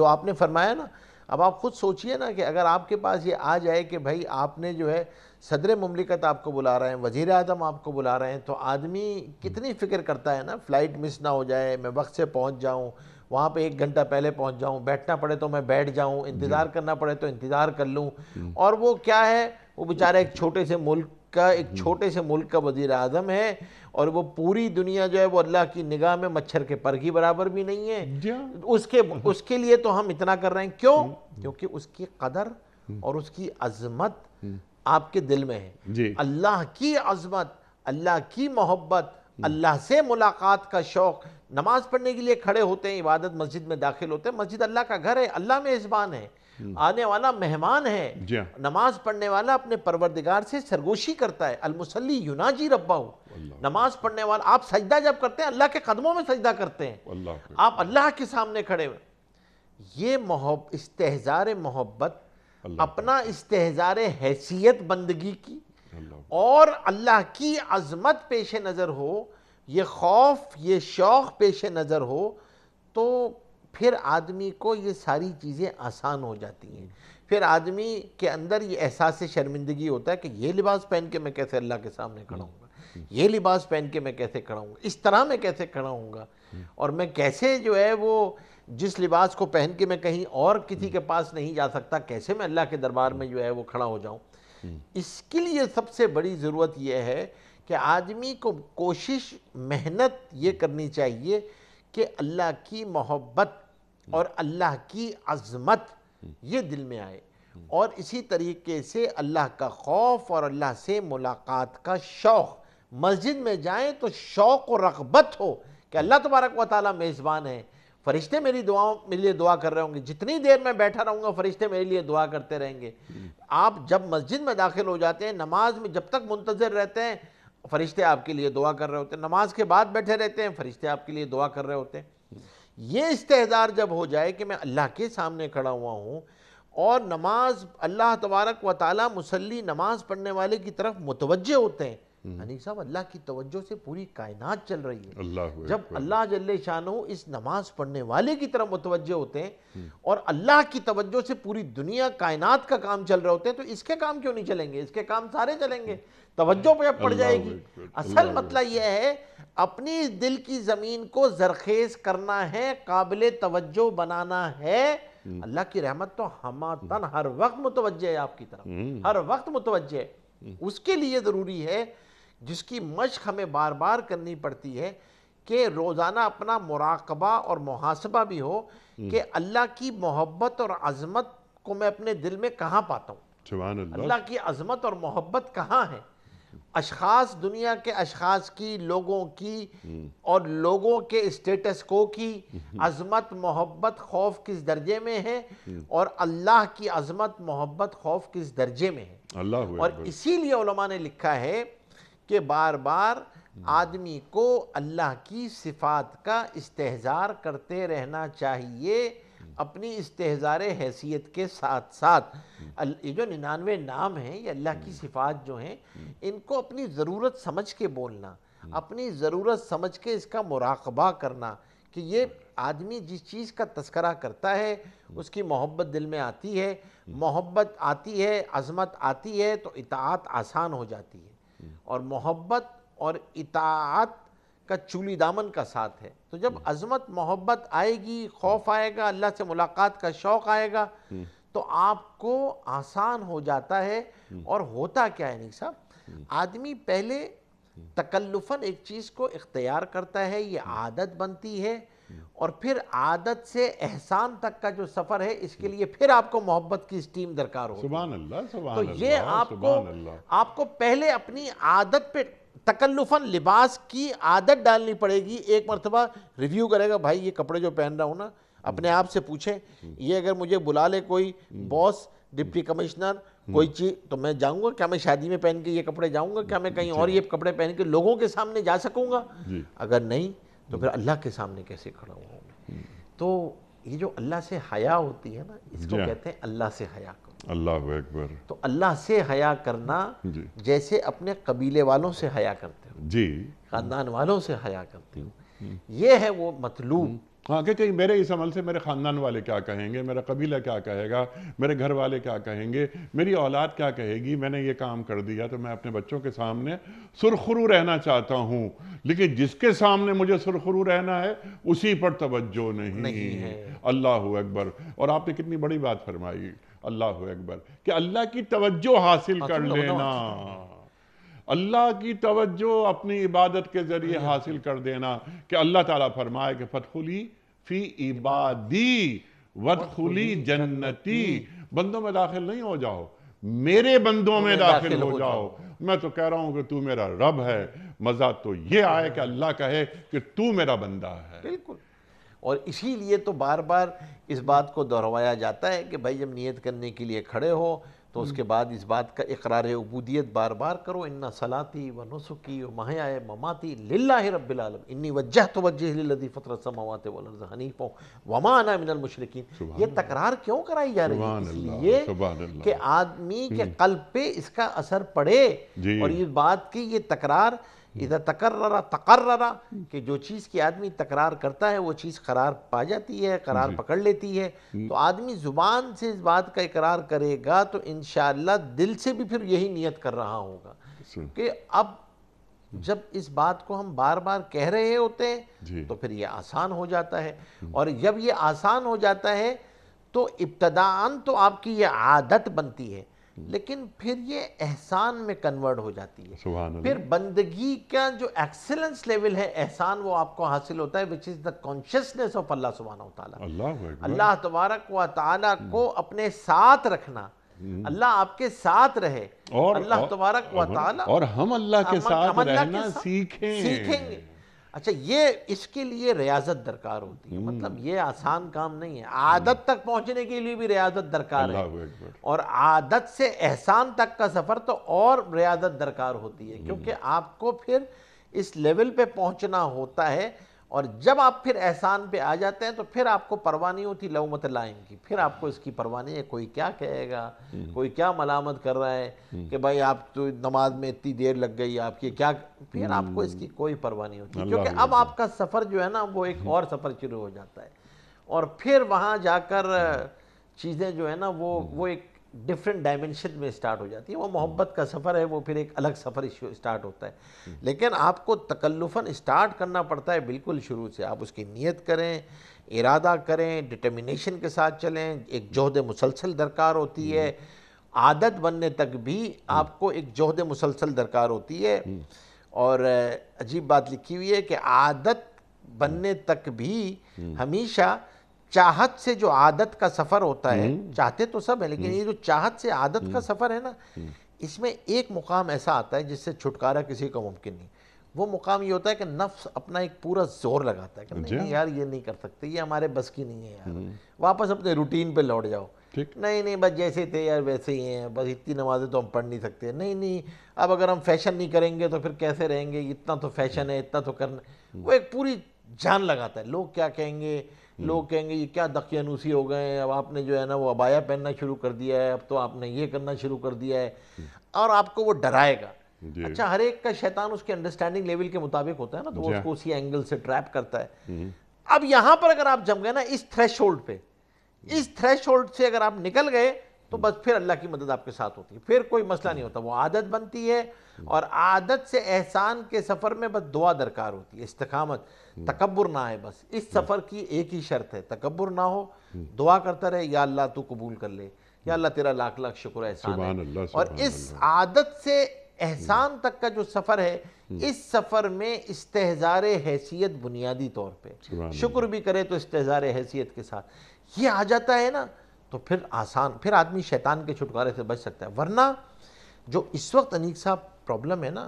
जो आपने फरमाया ना अब आप ख़ुद सोचिए ना कि अगर आपके पास ये आ जाए कि भाई आपने जो है सदर ममलिकत आपको बुला रहे हैं वज़ी अजम आपको बुला रहे हैं तो आदमी कितनी फ़िक्र करता है ना फ़्लाइट मिस ना हो जाए मैं वक्त से पहुँच जाऊँ वहाँ पे एक घंटा पहले पहुँच जाऊँ बैठना पड़े तो मैं बैठ जाऊँ इंतज़ार करना पड़े तो इंतज़ार कर लूँ और वो क्या है वो बेचारा एक छोटे से मुल्क का एक हम्म। छोटे से मुल्क का वजीर आजम है और वो पूरी दुनिया जो है वो अल्लाह की निगाह में मच्छर के पर की बराबर भी नहीं है उसके उसके लिए तो हम इतना कर रहे हैं क्यों हम्म। क्योंकि उसकी कदर हम्म। और उसकी अजमत आपके दिल में है अल्लाह की अजमत अल्लाह की मोहब्बत अल्लाह से मुलाकात का शौक नमाज पढ़ने के लिए खड़े होते हैं इबादत मस्जिद में दाखिल होते हैं मस्जिद अल्लाह का घर है अल्लाह में मेज़बान है हम्म। आने वाला मेहमान है हाँ। नमाज पढ़ने वाला अपने परवरदिगार से सरगोशी करता है अलमुसली युनाजी रब्बा नमाज पढ़ने वाला आप सजदा जब करते हैं अल्लाह के कदमों में सजदा करते हैं अल्लाह आप अल्लाह के सामने खड़े हुए ये मोहब्बत इस्तेजार मोहब्बत अपना इस्तेजार हैसियत बंदगी की और अल्लाह की अजमत पेश नज़र हो ये खौफ ये शौक़ पेश नज़र हो तो फिर आदमी को ये सारी चीज़ें आसान हो जाती हैं फिर आदमी के अंदर ये एहसास शर्मिंदगी होता है कि ये लिबास पहन के मैं कैसे अल्लाह के सामने खड़ा हूँगा हम्म। ये लिबास पहन के मैं कैसे खड़ा हूँगा इस तरह मैं कैसे खड़ा हूँ हम्म। और मैं कैसे जो है वो जिस लिबास को पहन के मैं कहीं और किसी के हम्म। पास नहीं जा सकता कैसे मैं अल्लाह के दरबार में जो है वो खड़ा हो जाऊँ इसके लिए सबसे बड़ी ज़रूरत यह है कि आदमी को कोशिश मेहनत ये करनी चाहिए कि अल्लाह की मोहब्बत और अल्लाह की अजमत ये दिल में आए और इसी तरीके से अल्लाह का खौफ और अल्लाह से मुलाकात का शौक़ मस्जिद में जाएं तो शौक़ और रगबत हो कि अल्लाह तबारक व मेज़बान है फरिश्ते मेरी दुआ मेरे लिए दुआ कर रहे होंगे जितनी देर मैं बैठा रहूँगा फरिश्ते मेरे लिए दुआ करते रहेंगे आप जब मस्जिद में दाखिल हो जाते हैं नमाज में जब तक मुंतज़र रहते हैं फरिश्ते आपके लिए दुआ कर रहे होते हैं नमाज के बाद बैठे रहते हैं फरिश्ते आपके लिए दुआ कर रहे होते हैं ये इस्तेदार जब हो जाए कि मैं अल्लाह के सामने खड़ा हुआ हूँ और नमाज अल्लाह तबारक व ताली मुसली नमाज पढ़ने वाले की तरफ मुतवजह होते हैं हम्म। हनी साहब अल्लाह की तवज्जो से पूरी कायनात चल रही है अल्लाह जब अल्लाह जल्ले शाह इस नमाज पढ़ने वाले की तरफ मुतवजे होते हैं हम्म। और अल्लाह की तवज्जो से पूरी दुनिया कायनात का काम चल रहे होते हैं तो इसके काम क्यों नहीं चलेंगे इसके काम सारे चलेंगे तवज्जो पे पड़ जाएगी असल मतलब यह है अपनी इस दिल की ज़मीन को जरखेज करना है काबिल तवज्जो बनाना है हम्म। अल्लाह की रहमत तो तन हम्म। हर वक्त मुतवजह है आपकी तरफ हम्म। हर वक्त मुतवजह है उसके लिए ज़रूरी है जिसकी मश्क हमें बार बार करनी पड़ती है कि रोज़ाना अपना मुराकबा और मुहासबा भी हो कि अल्लाह की मोहब्बत और अजमत को मैं अपने दिल में कहाँ पाता हूँ अल्लाह की अजमत और मोहब्बत कहाँ है अशखास दुनिया के अशखास की लोगों की हम्म। और लोगों के स्टेटस को की हम्म। अजमत मोहब्बत खौफ किस दर्जे में है हम्म। और अल्लाह की अजमत मोहब्बत खौफ किस दर्जे में है अल्लाह और इसीलिए ने लिखा है कि बार बार आदमी को अल्लाह की सिफात का इस्तेजार करते रहना चाहिए अपनी इस्तेजार हैसियत के साथ साथ ये जो निन्यानवे नाम हैं ये अल्लाह की हम्म। सिफात जो हैं हम्म। इनको अपनी ज़रूरत समझ के बोलना हम्म। अपनी ज़रूरत समझ के इसका मुराकबा करना कि ये आदमी जिस चीज़ का तस्करा करता है उसकी मोहब्बत दिल में आती है मोहब्बत आती है अजमत आती है तो इतात आसान हो जाती है और मोहब्बत और इतात का चूली दामन का साथ है तो जब हम्म। अजमत मोहब्बत आएगी खौफ हम्म। आएगा अल्लाह से मुलाकात का शौक़ आएगा हम्म। तो आपको आसान हो जाता है और होता क्या है नहीं साहब आदमी पहले तकल्लुफन एक चीज़ को इख्तियार करता है ये आदत बनती है और फिर आदत से एहसान तक का जो सफर है इसके लिए फिर आपको मोहब्बत की स्टीम दरकार हो सुबह अल्लाह तो ये आपको आपको पहले अपनी आदत पे तकल्लुफन लिबास की आदत डालनी पड़ेगी एक मरतबा रिव्यू करेगा भाई ये कपड़े जो पहन रहा हूँ ना अपने आप से पूछे ये अगर मुझे बुला ले कोई बॉस डिप्टी कमिश्नर कोई चीज तो मैं जाऊंगा क्या मैं शादी में पहन के ये कपड़े जाऊंगा क्या मैं कहीं और ये कपड़े पहन के लोगों के सामने जा सकूंगा अगर नहीं तो फिर अल्लाह के सामने कैसे खड़ा हुआ हम्म। तो ये जो अल्लाह से हया होती है ना इसको कहते हैं अल्लाह से हया अल्लाह अकबर तो अल्लाह से हया करना जैसे अपने कबीले वालों से हया करते हो जी खानदान वालों से हया करते हो हम्म। ये है वो मतलूम हम्म। हाँ कि कहीं मेरे इस अमल से मेरे ख़ानदान वाले क्या कहेंगे मेरा कबीला क्या कहेगा मेरे घर वाले क्या कहेंगे मेरी औलाद क्या कहेगी मैंने ये काम कर दिया तो मैं अपने बच्चों के सामने सुरखरू रहना चाहता हूँ लेकिन जिसके सामने मुझे सुरखरू रहना है उसी पर तवज्जो नहीं, नहीं है अल्लाह अकबर और आपने कितनी बड़ी बात फरमाई अल्लाह अकबर कि अल्लाह की तवज्जो हासिल कर लेना अल्लाह की तवज्जो अपनी इबादत के जरिए हाँ हाँ हासिल कर देना कि अल्लाह ताला फरमाए कि फतखुली फी इबादी वतखुली जन्नती बंदों में दाखिल नहीं हो जाओ मेरे बंदों में दाखिल हो जाओ मैं तो कह रहा हूं कि तू मेरा रब है मजा तो ये आए कि अल्लाह कहे कि तू मेरा बंदा है बिल्कुल और इसीलिए तो बार बार इस बात को दोहराया जाता है कि भाई जब नीयत करने के लिए खड़े हो तो उसके हम्म। बाद इस बात का इकरार उबूदियत बार बार करो इन्ना सलाती व नसुकी व महयाय ममाती लाला रबालम इन्नी वजह तो वजह लदी फ़तर समावत वर्ज हनीफ़ों वमाना मिनल मुशरकिन ये तकरार क्यों कराई जा रही है इसलिए कि आदमी के कल्ब पे इसका असर पड़े और इस बात की ये तकरार इधर तकर्रा तकर्रा कि जो चीज़ की आदमी तकरार करता है वो चीज़ करार पा जाती है करार पकड़ लेती है तो आदमी ज़ुबान से इस बात का इकरार करेगा तो इन दिल से भी फिर यही नीयत कर रहा होगा कि अब जब इस बात को हम बार बार कह रहे होते हैं तो फिर ये आसान हो जाता है और जब ये आसान हो जाता है तो इब्तदान तो आपकी ये आदत बनती है हम्म। लेकिन फिर ये एहसान में कन्वर्ट हो जाती है फिर बंदगी का जो एक्सेलेंस लेवल है एहसान वो आपको हासिल होता है which is the consciousness of अल्लाह सुबहाना तला अल्लाह तबारक व ताला को अपने साथ रखना हम्म। अल्लाह आपके साथ रहे और अल्लाह तबारक व ताला और हम अल्लाह के साथ रहना सीखें सीखेंगे अच्छा ये इसके लिए रियाजत दरकार होती है मतलब हम्म। ये आसान काम नहीं है आदत हम्म। तक पहुंचने के लिए भी रियाजत दरकार है और आदत से एहसान तक का सफ़र तो और रियाजत दरकार होती है हम्म। क्योंकि आपको फिर इस लेवल पे पहुंचना होता है और जब आप फिर एहसान पे आ जाते हैं तो फिर आपको परवाह नहीं होती लवमत लाइन की फिर आपको इसकी परवाह नहीं है कोई क्या कहेगा हम्म। कोई क्या मलामत कर रहा है हम्म। कि भाई आप तो नमाज में इतनी देर लग गई आपकी क्या फिर हम्म। आपको इसकी कोई परवाह नहीं होती क्योंकि अब आपका सफ़र जो है ना वो एक और सफ़र शुरू हो जाता है और फिर वहाँ जाकर चीज़ें जो है ना वो वो एक डिफरेंट डायमेंशन में स्टार्ट हो जाती है वो मोहब्बत का सफ़र है वो फिर एक अलग सफ़र स्टार्ट होता है लेकिन आपको तकल्लुफन स्टार्ट करना पड़ता है बिल्कुल शुरू से आप उसकी नीयत करें इरादा करें डिटर्मिनेशन के साथ चलें एक जहद मुसलसल दरकार होती है आदत बनने तक भी आपको एक जहद मुसलसल दरकार होती है और अजीब बात लिखी हुई है कि आदत बनने तक भी हमेशा चाहत से जो आदत का सफर होता है हम्म। चाहते तो सब है लेकिन हम्म। ये जो चाहत से आदत का हम्म। सफर है ना इसमें एक मुकाम ऐसा आता है जिससे छुटकारा किसी को मुमकिन नहीं वो मुकाम ये होता है कि नफ्स अपना एक पूरा जोर लगाता है कि नहीं यार ये नहीं कर सकते ये हमारे बस की नहीं है यार वापस अपने रूटीन पे लौट जाओ नहीं नहीं बस जैसे थे यार वैसे ही हैं बस इतनी नमाजें तो हम पढ़ नहीं सकते नहीं नहीं अब अगर हम फैशन नहीं करेंगे तो फिर कैसे रहेंगे इतना तो फैशन है इतना तो करना वो एक पूरी जान लगाता है लोग क्या कहेंगे हम्म। लोग कहेंगे ये क्या दकियानूसी हो गए अब आपने जो है ना वो अबाया पहनना शुरू कर दिया है अब तो आपने ये करना शुरू कर दिया है हम्म। और आपको वो डराएगा अच्छा हर एक का शैतान उसके अंडरस्टैंडिंग लेवल के मुताबिक होता है ना तो वो उसको उसी एंगल से ट्रैप करता है हम्म। अब यहां पर अगर आप जम गए ना इस थ्रेश पे इस थ्रेश से अगर आप निकल गए तो बस फिर अल्लाह की मदद आपके साथ होती है फिर कोई मसला नहीं होता वो आदत बनती है और आदत से एहसान के सफ़र में बस दुआ दरकार होती है इस्तकामत तकबर ना है बस इस सफ़र की एक ही शर्त है तकबर ना हो दुआ करता रहे या अल्लाह तू कबूल कर ले या अल्लाह तेरा लाख लाख शुक्र एहसान है और इस आदत से एहसान तक का जो सफ़र है इस सफ़र में इस्तेजार हैसियत बुनियादी तौर पे शुक्र भी करे तो इस्तेजार हैसियत के साथ ये आ जाता है ना तो फिर आसान फिर आदमी शैतान के छुटकारे से बच सकता है वरना जो इस वक्त अनीक साहब प्रॉब्लम है ना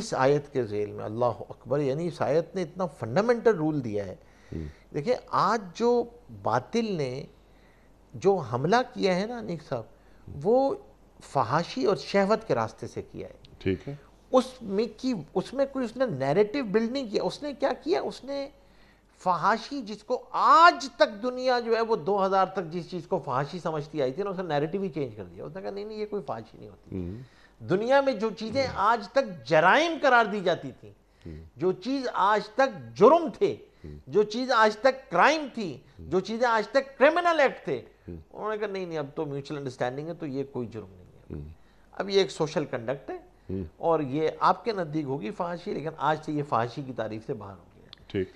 इस आयत के जेल में अल्लाह अकबर यानी इस आयत ने इतना फंडामेंटल रूल दिया है हम्म। देखिए आज जो बातिल ने जो हमला किया है ना अनिक साहब वो फहाशी और शहवत के रास्ते से किया है ठीक है उसमें की उसमें कोई उसने नैरेटिव बिल्ड नहीं किया उसने क्या किया उसने फहाशी जिसको आज तक दुनिया जो है वो 2000 तक जिस चीज़ को फहाशी समझती आई थी ना उसने नैरेटिव ही चेंज कर दिया उसने कहा नहीं नहीं ये कोई फहाशी नहीं होती हम्म। दुनिया में जो चीज़ें आज तक जराइम करार दी जाती थी हम्म। जो चीज़ आज तक जुर्म थे हम्म। जो चीज़ आज तक क्राइम थी जो चीज़ें आज तक क्रिमिनल एक्ट थे उन्होंने कहा नहीं नहीं अब तो म्यूचुअल अंडरस्टैंडिंग है तो ये कोई जुर्म नहीं है अब ये एक सोशल कंडक्ट है और ये आपके नज़दीक होगी फांसी लेकिन आज से ये फांसी की तारीफ से बाहर हो गया ठीक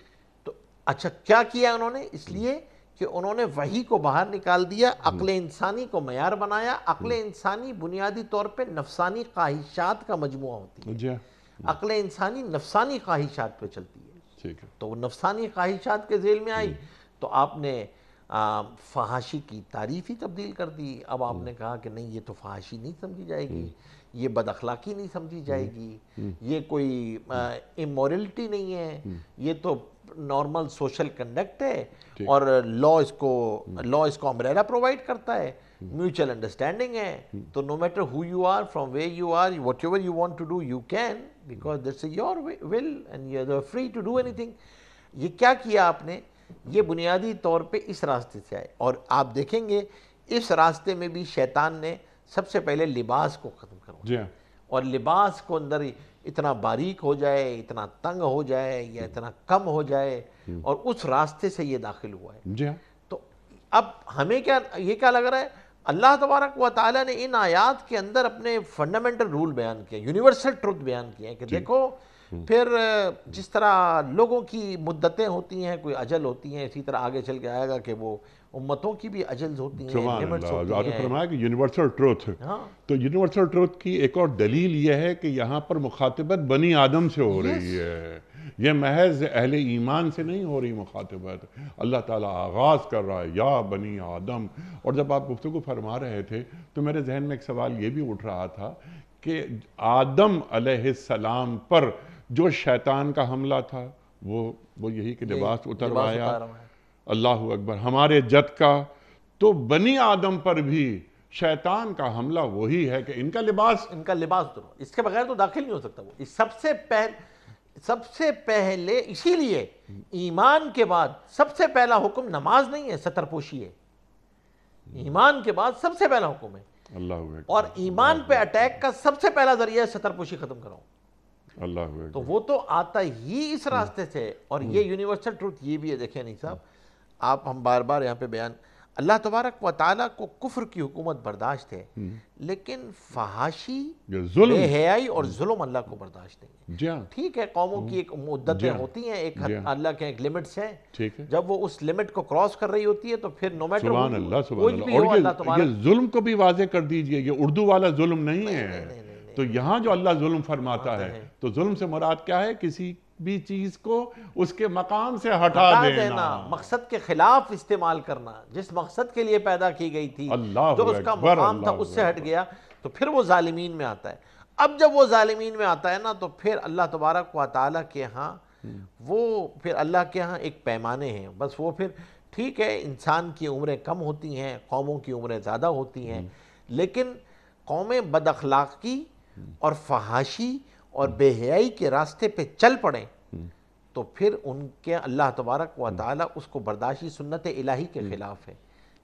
अच्छा क्या किया उन्होंने इसलिए कि उन्होंने वही को बाहर निकाल दिया हम्म। अकल इंसानी को मैार बनाया अकल हम्म। इंसानी बुनियादी तौर पर नफसानी ख्वाहिशात का मजमु होती है हाँ। हम्म। अकल इंसानी नफसानी ख्वाहिशात पर चलती है ठीक है तो वो नफसानी ख्वाहिशात के जेल में आई तो आपने फहाशी की तारीफ ही तब्दील कर दी अब आपने कहा कि नहीं ये तो फहाशी नहीं समझी जाएगी ये बदखलाकी नहीं समझी जाएगी ये कोई इमोरलिटी नहीं है ये तो नॉर्मल सोशल कंडक्ट है और लॉ इसको लॉ इसको अम्ब्रेला प्रोवाइड करता है म्यूचुअल अंडरस्टैंडिंग है तो no matter who you are from way you are whatever you want to do you can because that's your will and you are free to do anything ये क्या किया आपने ये बुनियादी तौर पे इस रास्ते से आए और आप देखेंगे इस रास्ते में भी शैतान ने सबसे पहले लिबास को ख़त्म करवाया हाँ। और लिबास को अंदर इतना बारीक हो जाए इतना तंग हो जाए या इतना कम हो जाए हम्म। और उस रास्ते से ये दाखिल हुआ है जी हाँ। तो अब हमें क्या ये क्या लग रहा है अल्लाह तबारक व ताली ने इन आयात के अंदर अपने फंडामेंटल रूल बयान किए यूनिवर्सल ट्रुथ बयान किए कि देखो हम्म। फिर जिस तरह लोगों की मुद्दतें होती हैं कोई अजल होती हैं इसी तरह आगे चल के आएगा कि वो उम्मतों की भी अजल होती है आपने फरमाया कि यूनिवर्सल ट्रूथ हाँ। तो यूनिवर्सल ट्रूथ की एक और दलील यह है कि यहाँ पर मुखातबत बनी आदम से हो रही है यह महज अहल ईमान से नहीं हो रही मुखातबत अल्लाह ताला आगाज़ कर रहा है या बनी आदम और जब आप गुफ्तु फरमा रहे थे तो मेरे जहन में एक सवाल ये भी उठ रहा था कि आदम सलाम पर जो शैतान का हमला था वो वो यही कि लिबास उतर अल्लाह अकबर हमारे जत का तो बनी आदम पर भी शैतान का हमला वही है कि इनका लिबास इनका लिबास उतरो इसके बगैर तो दाखिल नहीं हो सकता वो सबसे पहले सबसे पहले इसीलिए ईमान के बाद सबसे पहला हुक्म नमाज नहीं है सतरपोशी है ईमान के बाद सबसे पहला हुक्म है अल्लाह और ईमान पे अटैक का सबसे पहला जरिया है सतरपोशी खत्म करो अल्लाह तो वो तो आता ही इस रास्ते से और ये यूनिवर्सल ट्रूथ ये भी है देखे नहीं साहब आप हम बार बार यहाँ पे बयान अल्लाह तबारक व ताली को कुफर की हुकूमत बर्दाश्त है हम्म। लेकिन फहाशी बेहयाई और हम्म। जुल्म अल्लाह को बर्दाश्त नहीं हाँ। ठीक है कौमों की एक मुद्दतें हाँ। होती हैं एक हाँ। अल्लाह के एक लिमिट्स हैं ठीक है जब वो उस लिमिट को क्रॉस कर रही होती है तो फिर नो मैटर जुल्म को भी वाजे कर दीजिए ये उर्दू वाला जुल्म नहीं है तो यहाँ जो अल्लाह जुल्म फरमाता है तो जुल्म से मुराद क्या है किसी भी चीज को उसके मकाम से हटा, हटा देना, देना मकसद के खिलाफ इस्तेमाल करना जिस मकसद के लिए पैदा की गई थी अल्लाह जो उसका मकाम था उससे हट गया तो फिर वो ालमीन में आता है अब जब वो ालमीन में आता है ना तो फिर अल्लाह तबारक व ताली के यहाँ वो फिर अल्लाह के यहाँ एक पैमाने हैं बस वो फिर ठीक है इंसान की उम्रें कम होती हैं कौमों की उम्रें ज़्यादा होती हैं लेकिन कौमें बदखलाकी और फहाशी और बेहयाई के रास्ते पे चल पड़े हम्म। तो फिर उनके अल्लाह तबारक व ताली उसको बर्दाशी सुन्नत इलाही के हम्म। ख़िलाफ़ है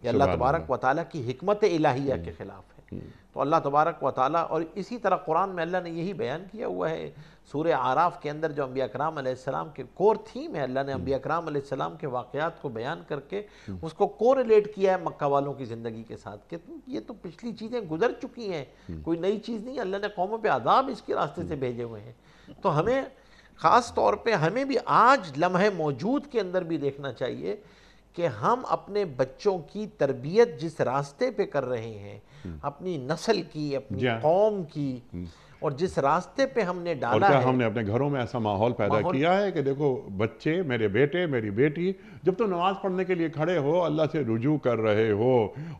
या अल्लाह तबारक व ताली की हमत इलाहिया हम्म। के ख़िलाफ़ है तो अल्लाह तबारक व ताली और इसी तरह कुरान में अल्लाह ने यही बयान किया हुआ है सूर आराफ़ के अंदर जो अम्बिया कराम के कोर थीम है अल्लाह ने अम्बिया हम्म। कराम के वाक़ात को बयान करके हम्म। उसको कोरिलेट किया है मक्का वालों की ज़िंदगी के साथ कि ये तो पिछली चीज़ें गुजर चुकी हैं हम्म। कोई नई चीज़ नहीं अल्लाह ने कौमों पर आदाब इसके रास्ते से भेजे हुए हैं तो हमें ख़ास तौर पर हमें भी आज लम्हे मौजूद के अंदर भी देखना चाहिए कि हम अपने बच्चों की तरबियत जिस रास्ते पे कर रहे हैं हम्म। अपनी नस्ल की अपनी हाँ। कौम की हम्म। और जिस रास्ते पे हमने डाला और है हमने अपने घरों में ऐसा माहौल पैदा माहौल किया है कि देखो बच्चे मेरे बेटे मेरी बेटी जब तो नमाज पढ़ने के लिए खड़े हो अल्लाह से रुजू कर रहे हो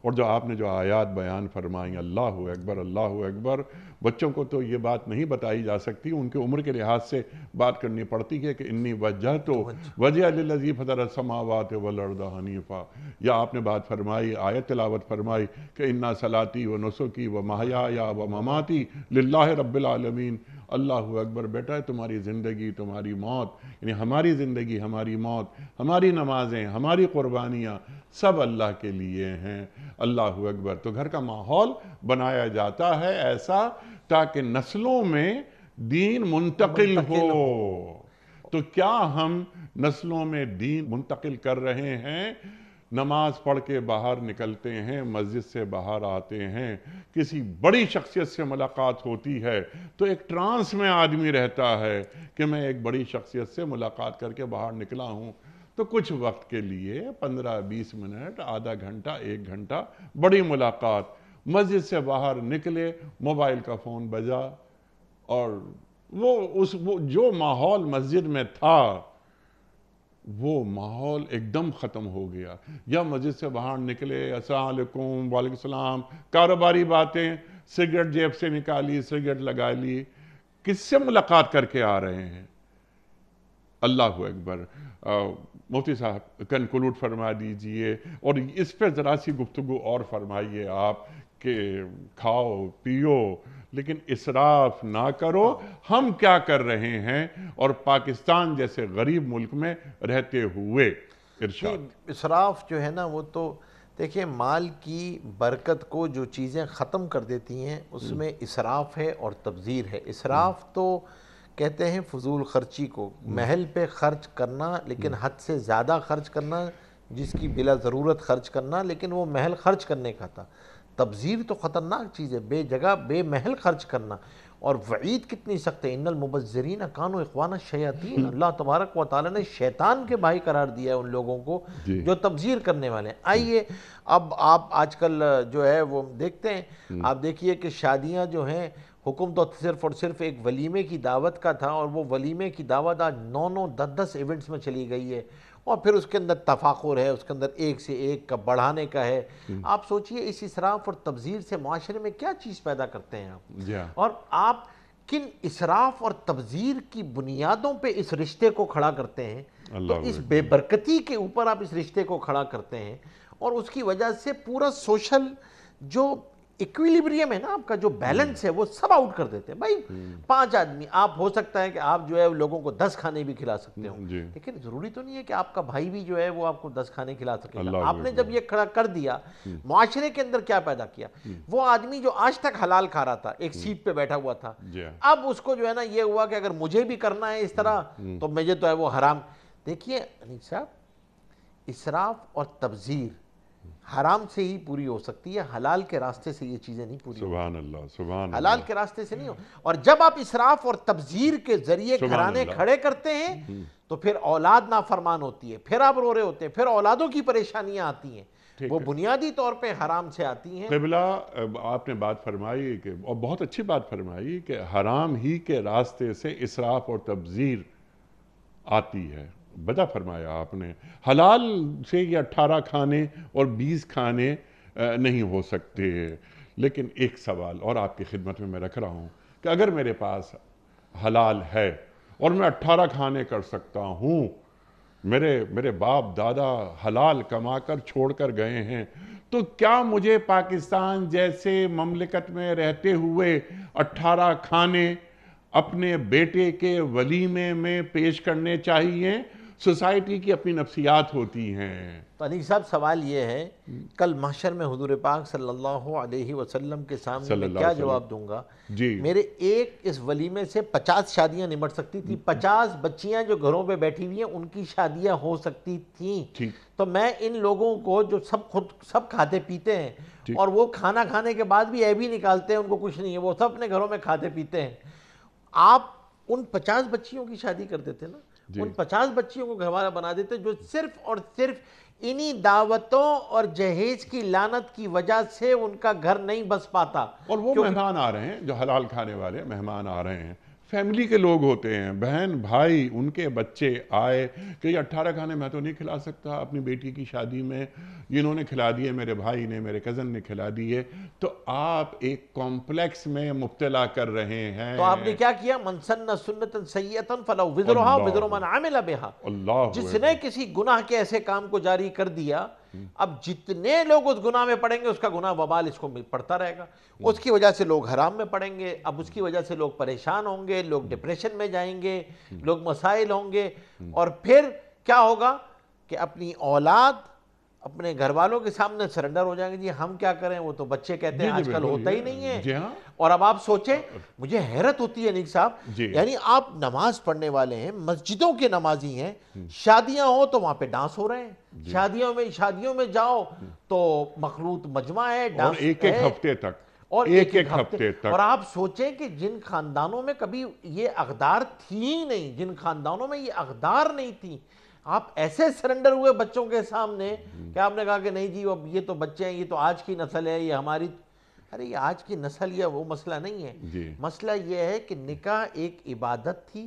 और जो आपने जो आयात बयान फरमाई अल्लाह अकबर अल्लाह अकबर बच्चों को तो ये बात नहीं बताई जा सकती उनके उम्र के लिहाज से बात करनी पड़ती है कि इन्नी वजह तो, तो वजह लजीफ समावत वलर्दा हनीफा या आपने बात फरमाई आयत तलावत फरमाई कि इन्ना सलाती व नसुकी व महया या व ममाती लाला रबालमीन अल्लाह अकबर बेटा तुम्हारी ज़िंदगी तुम्हारी मौत यानी हमारी ज़िंदगी हमारी मौत हमारी नमाज़ें हमारी कुर्बानियाँ सब अल्लाह के लिए हैं अल्लाह अकबर तो घर का माहौल बनाया जाता है ऐसा ताकि नस्लों में दीन मुंतकिल हो।, हो तो क्या हम नस्लों में दीन मुंतकिल कर रहे हैं नमाज पढ़ के बाहर निकलते हैं मस्जिद से बाहर आते हैं किसी बड़ी शख्सियत से मुलाकात होती है तो एक ट्रांस में आदमी रहता है कि मैं एक बड़ी शख्सियत से मुलाकात करके बाहर निकला हूँ तो कुछ वक्त के लिए पंद्रह बीस मिनट आधा घंटा एक घंटा बड़ी मुलाकात मस्जिद से बाहर निकले मोबाइल का फ़ोन बजा और वो उस वो जो माहौल मस्जिद में था वो माहौल एकदम ख़त्म हो गया या मस्जिद से बाहर निकले असलकुम वालेकुम सलाम कारोबारी बातें सिगरेट जेब से निकाली सिगरेट लगा ली किससे मुलाकात करके आ रहे हैं अल्लाह अकबर मोती साहब कंक्लूड फरमा दीजिए और इस पर ज़रा सी गुफ्तु और फरमाइए आप कि खाओ पियो लेकिन इसराफ ना करो हम क्या कर रहे हैं और पाकिस्तान जैसे गरीब मुल्क में रहते हुए इसराफ जो है ना वो तो देखिए माल की बरकत को जो चीज़ें ख़त्म कर देती हैं हम्म। उसमें इसराफ है और तबज़ीर है इसराफ हम्म। तो कहते हैं फजूल खर्ची को हम्म। महल पे खर्च करना लेकिन हद से ज़्यादा खर्च करना जिसकी बिला ज़रूरत खर्च करना लेकिन वो महल खर्च करने का था तबजीर तो ख़तरनाक चीज़ है बे जगह बे महल खर्च करना और वईद कितनी सख्त है इन्नल मुबजरीन कानो इकवान शयातीन अल्लाह तबारक व ताल ने शैतान के भाई करार दिया है उन लोगों को जो तबजीर करने वाले हैं आइए अब आप आजकल जो है वो देखते हैं हम्म। आप देखिए कि शादियाँ जो हैं हुकुम तो सिर्फ और सिर्फ एक वलीमे की दावत का था और वो वलीमे की दावत आज नौ नौ दस दस इवेंट्स में चली गई है और फिर उसके अंदर तफाखुर है उसके अंदर एक से एक का बढ़ाने का है हम्म। आप सोचिए इस इसराफ और तबजीर से माशरे में क्या चीज़ पैदा करते हैं आप हाँ। और आप किन इसराफ और तबजीर की बुनियादों पर इस रिश्ते को खड़ा करते हैं तो इस बेबरकती के ऊपर आप इस रिश्ते को खड़ा करते हैं और उसकी वजह से पूरा सोशल जो इक्विलिब्रियम है ना आपका जो बैलेंस है वो सब आउट कर देते हैं भाई हम्म। पांच आदमी आप हो सकता है कि आप जो है लोगों को दस खाने भी खिला सकते हो लेकिन जरूरी तो नहीं है कि आपका भाई भी जो है वो आपको दस खाने खिला सके आपने जब ये खड़ा कर दिया हम्म। माशरे के अंदर क्या पैदा किया हम्म। वो आदमी जो आज तक हलाल खा रहा था एक सीट पे बैठा हुआ था हाँ। अब उसको जो है ना ये हुआ कि अगर मुझे भी करना है इस तरह तो मुझे तो है वो हराम देखिए अनिक साहब इसराफ और तबजीर हराम से ही पूरी हो सकती है हलाल के रास्ते से ये चीज़ें नहीं पूरी सुभान अल्लाह सुबहान हलाल के रास्ते से नहीं हो और जब आप इसराफ और तबजीर के जरिए घराने खड़े करते हैं हम्म। तो फिर औलाद नाफरमान होती है फिर आप रो रहे होते हैं फिर औलादों की परेशानियां आती हैं वो बुनियादी तौर पे हराम से आती हैं कबला आपने बात फरमाई कि और बहुत अच्छी बात फरमाई कि हराम ही के रास्ते से इसराफ और तबजीर आती है बदा फरमाया आपने हलाल से ये अट्ठारह खाने और बीस खाने नहीं हो सकते लेकिन एक सवाल और आपकी खिदमत में मैं रख रहा हूँ कि अगर मेरे पास हलाल है और मैं अट्ठारह खाने कर सकता हूँ मेरे मेरे बाप दादा हलाल कमा कर छोड़ कर गए हैं तो क्या मुझे पाकिस्तान जैसे ममलिकत में रहते हुए अट्ठारह खाने अपने बेटे के वलीमे में पेश करने चाहिए सोसाइटी की अपनी नफसियात होती हैं तो अली साहब सवाल ये है कल महशर में हजूर पाक सल्लल्लाहु अलैहि वसल्लम के सामने मैं क्या जवाब दूंगा जी मेरे एक इस वलीमे से पचास शादियां निमट सकती थी पचास बच्चियां जो घरों पे बैठी हुई हैं उनकी शादियां हो सकती थी तो मैं इन लोगों को जो सब खुद सब खाते पीते हैं और वो खाना खाने के बाद भी ए भी निकालते हैं उनको कुछ नहीं है वो सब अपने घरों में खाते पीते हैं आप उन पचास बच्चियों की शादी कर देते ना उन पचास बच्चियों को घरवाला बना देते जो सिर्फ और सिर्फ इन्हीं दावतों और जहेज की लानत की वजह से उनका घर नहीं बस पाता और वो मेहमान आ रहे हैं जो हलाल खाने वाले मेहमान आ रहे हैं फैमिली के लोग होते हैं बहन भाई उनके बच्चे आए कि अट्ठारह खाने मैं तो नहीं खिला सकता अपनी बेटी की शादी में इन्होंने खिला दिए मेरे भाई ने मेरे कज़न ने खिला दिए तो आप एक कॉम्प्लेक्स में मुब्तला कर रहे हैं तो आपने क्या किया मनसन्न सुन्नतन सैयतन फला विजरोहा विजरो मन आमिला बेहा जिसने किसी गुनाह के ऐसे काम को जारी कर दिया अब जितने लोग उस गुनाह में पड़ेंगे उसका गुनाह बबाल इसको पड़ता रहेगा उसकी वजह से लोग हराम में पड़ेंगे अब उसकी वजह से लोग परेशान होंगे लोग डिप्रेशन में जाएंगे लोग मसाइल होंगे और फिर क्या होगा कि अपनी औलाद अपने घर वालों के सामने सरेंडर हो जाएंगे जी हम क्या करें वो तो बच्चे कहते हैं आजकल होता ही नहीं है और अब आप सोचें मुझे हैरत होती है साहब यानी आप नमाज पढ़ने वाले हैं मस्जिदों के नमाजी हैं हम्म। शादियां हो तो वहां पे डांस हो रहे हैं शादियों में शादियों में जाओ हम्म। तो मखलूत मजमा है डांस एक एक हफ्ते तक और एक एक, हफ्ते तक और आप सोचें कि जिन खानदानों में कभी ये अकदार थी ही नहीं जिन खानदानों में ये अकदार नहीं थी आप ऐसे सरेंडर हुए बच्चों के सामने हम्म। कि आपने कहा कि नहीं जी अब ये तो बच्चे हैं ये तो आज की नस्ल है ये हमारी अरे ये आज की नस्ल या वो मसला नहीं है मसला ये है कि निकाह एक इबादत थी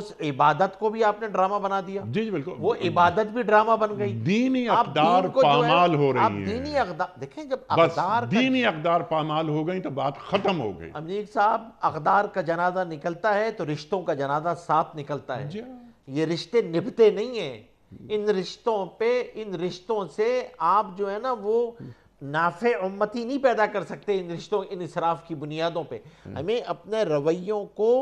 उस इबादत को भी आपने ड्रामा बना दिया जी जी बिल्कुल वो इबादत भी ड्रामा बन गई दीनी अकदार पामाल हो रही आप दीनी अकदार देखें जब अकदार दीनी अकदार पामाल हो गई तो बात खत्म हो गई अमीर साहब अकदार का जनाजा निकलता है तो रिश्तों का जनाजा साथ निकलता है ये रिश्ते निभते नहीं है इन रिश्तों पे इन रिश्तों से आप जो है ना वो नाफ़ उम्मती नहीं पैदा कर सकते इन रिश्तों इन इसराफ की बुनियादों पे हम्म। हमें अपने रवैयों को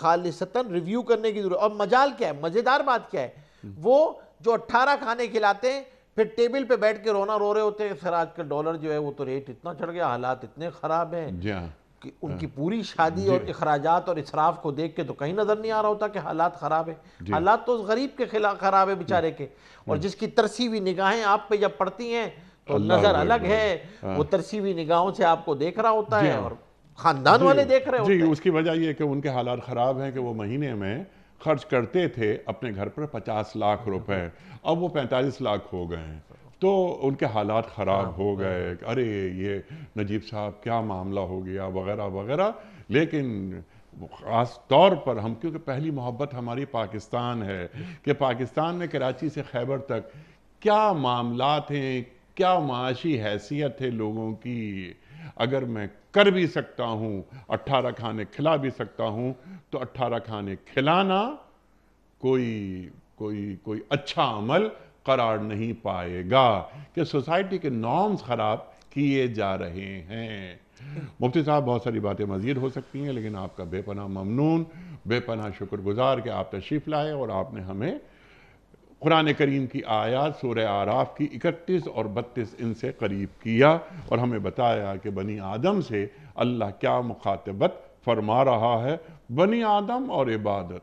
खालिशता रिव्यू करने की ज़रूरत और मजाल क्या है मज़ेदार बात क्या है हम्म। वो जो अट्ठारह खाने खिलाते हैं फिर टेबल पे बैठ के रोना रो रहे होते हैं सर आज कल डॉलर जो है वो तो रेट इतना चढ़ गया हालात इतने ख़राब हैं हाँ। कि उनकी हाँ। पूरी शादी और अखराजात और इसराफ को देख के तो कहीं नज़र नहीं आ रहा होता कि हालात ख़राब है हालात तो उस गरीब के खिलाफ ख़राब है बेचारे के और हम्म। जिसकी तरसी हुई निगाहें आप पे जब पड़ती हैं तो नजर अलग है हाँ। वो तरसीवी निगाहों से आपको देख रहा होता है हाँ। और खानदान वाले देख रहे होते जी उसकी वजह यह कि उनके हालात खराब हैं कि वो महीने में खर्च करते थे अपने घर पर पचास लाख रुपए अब वो पैंतालीस लाख हो गए हैं तो उनके हालात ख़राब हो हाँ। गए अरे ये नजीब साहब क्या मामला हो गया वगैरह वगैरह लेकिन ख़ास तौर पर हम क्योंकि पहली मोहब्बत हमारी पाकिस्तान है कि पाकिस्तान में कराची से खैबर तक क्या मामला हैं क्या माशी हैसियत है लोगों की अगर मैं कर भी सकता हूँ अट्ठारह खाने खिला भी सकता हूँ तो अट्ठारह खाने खिलाना कोई कोई कोई अच्छा अमल करार नहीं पाएगा कि सोसाइटी के नॉर्म्स ख़राब किए जा रहे हैं मुफ्ती साहब बहुत सारी बातें मज़ीद हो सकती हैं लेकिन आपका बेपना ममनून बेपना शुक्रगुजार कि आप तशरीफ़ लाए और आपने हमें कुरान करीम की आयात सूर आराफ की इकतीस और बत्तीस इनसे करीब किया और हमें बताया कि बनी आदम से अल्लाह क्या मुखातबत फरमा रहा है बनी आदम और इबादत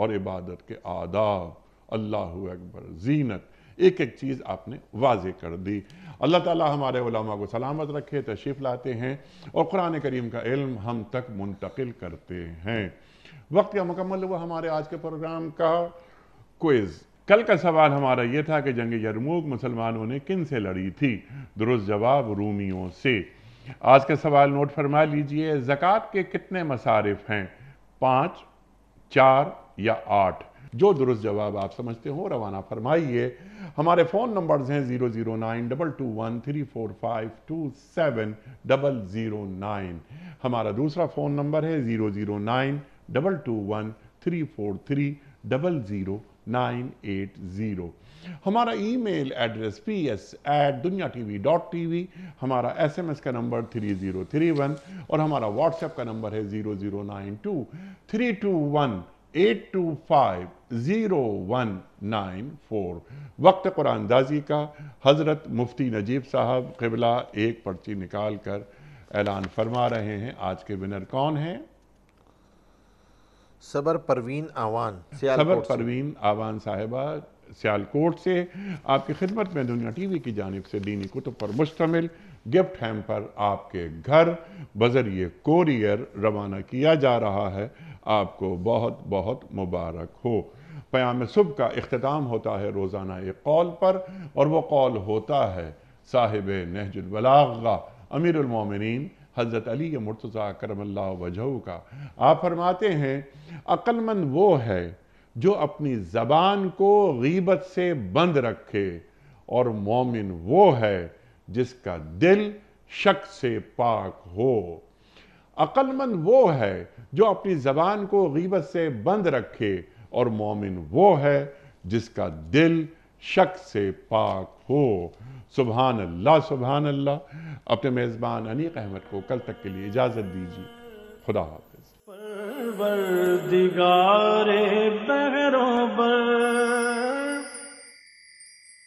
और इबादत के आदाब अल्लाह अकबर जीनत एक एक चीज़ आपने वाज कर दी अल्लाह ताला हमारे उलमा को सलामत रखे तशीफ़ लाते हैं और कुरान करीम का इल्म हम तक मुंतकिल करते हैं वक्त का मुकम्मल हुआ हमारे आज के प्रोग्राम का क्विज़ कल का सवाल हमारा यह था कि जंग यरमूक मुसलमानों ने किन से लड़ी थी दुरुस्त जवाब रूमियों से आज का सवाल नोट फरमा लीजिए ज़क़़त के कितने मसारिफ हैं पाँच चार या आठ जो दुरुस्त जवाब आप समझते हो रवाना फरमाइए हमारे फ़ोन नंबर्स हैं zero zero nine double two one three four five two seven double zero nine हमारा दूसरा फ़ोन नंबर है zero zero nine double two one three four three double zero nine eight zero हमारा email address P S at Duniya T V dot T V हमारा S M S का number three zero three one और हमारा WhatsApp का number है zero zero nine two three two one eight two five zero one nine four वक्त का हज़रत मुफ्ती नजीब साहब कबला एक पर्ची निकाल कर ऐलान फरमा रहे हैं आज के विनर कौन हैं सबर परवीन आवान सबर परवीन आवान साहिबा सियालकोट से आपकी खिदमत में दुनिया टी वी की जानब से दीनी कुतुब पर मुश्तमिल गिफ्ट हैम्पर आपके घर बजरिए कोरियर रवाना किया जा रहा है आपको बहुत बहुत मुबारक हो प्याम सुबह का अख्ताम होता है रोज़ाना एक कॉल पर और वह कॉल होता है साहिब नहजुलबलागा अमीरमिन हज़रत अली मुर्तज़ा करमल्ला वजहू का आप फरमाते हैं अक्लमंद वो है जो अपनी ज़बान को गीबत से बंद रखे और मोमिन वो है जिसका दिल शक से पाक हो अक्लमंद वो है जो अपनी ज़बान को गीबत से बंद रखे और मोमिन वो है जिसका दिल शक से पाक हो सुबहान अल्लाह सुबहान अल्लाह अपने मेज़बान अनीक अहमद को कल तक के लिए इजाज़त दीजिए खुदा हाफिज दिगारे बहरों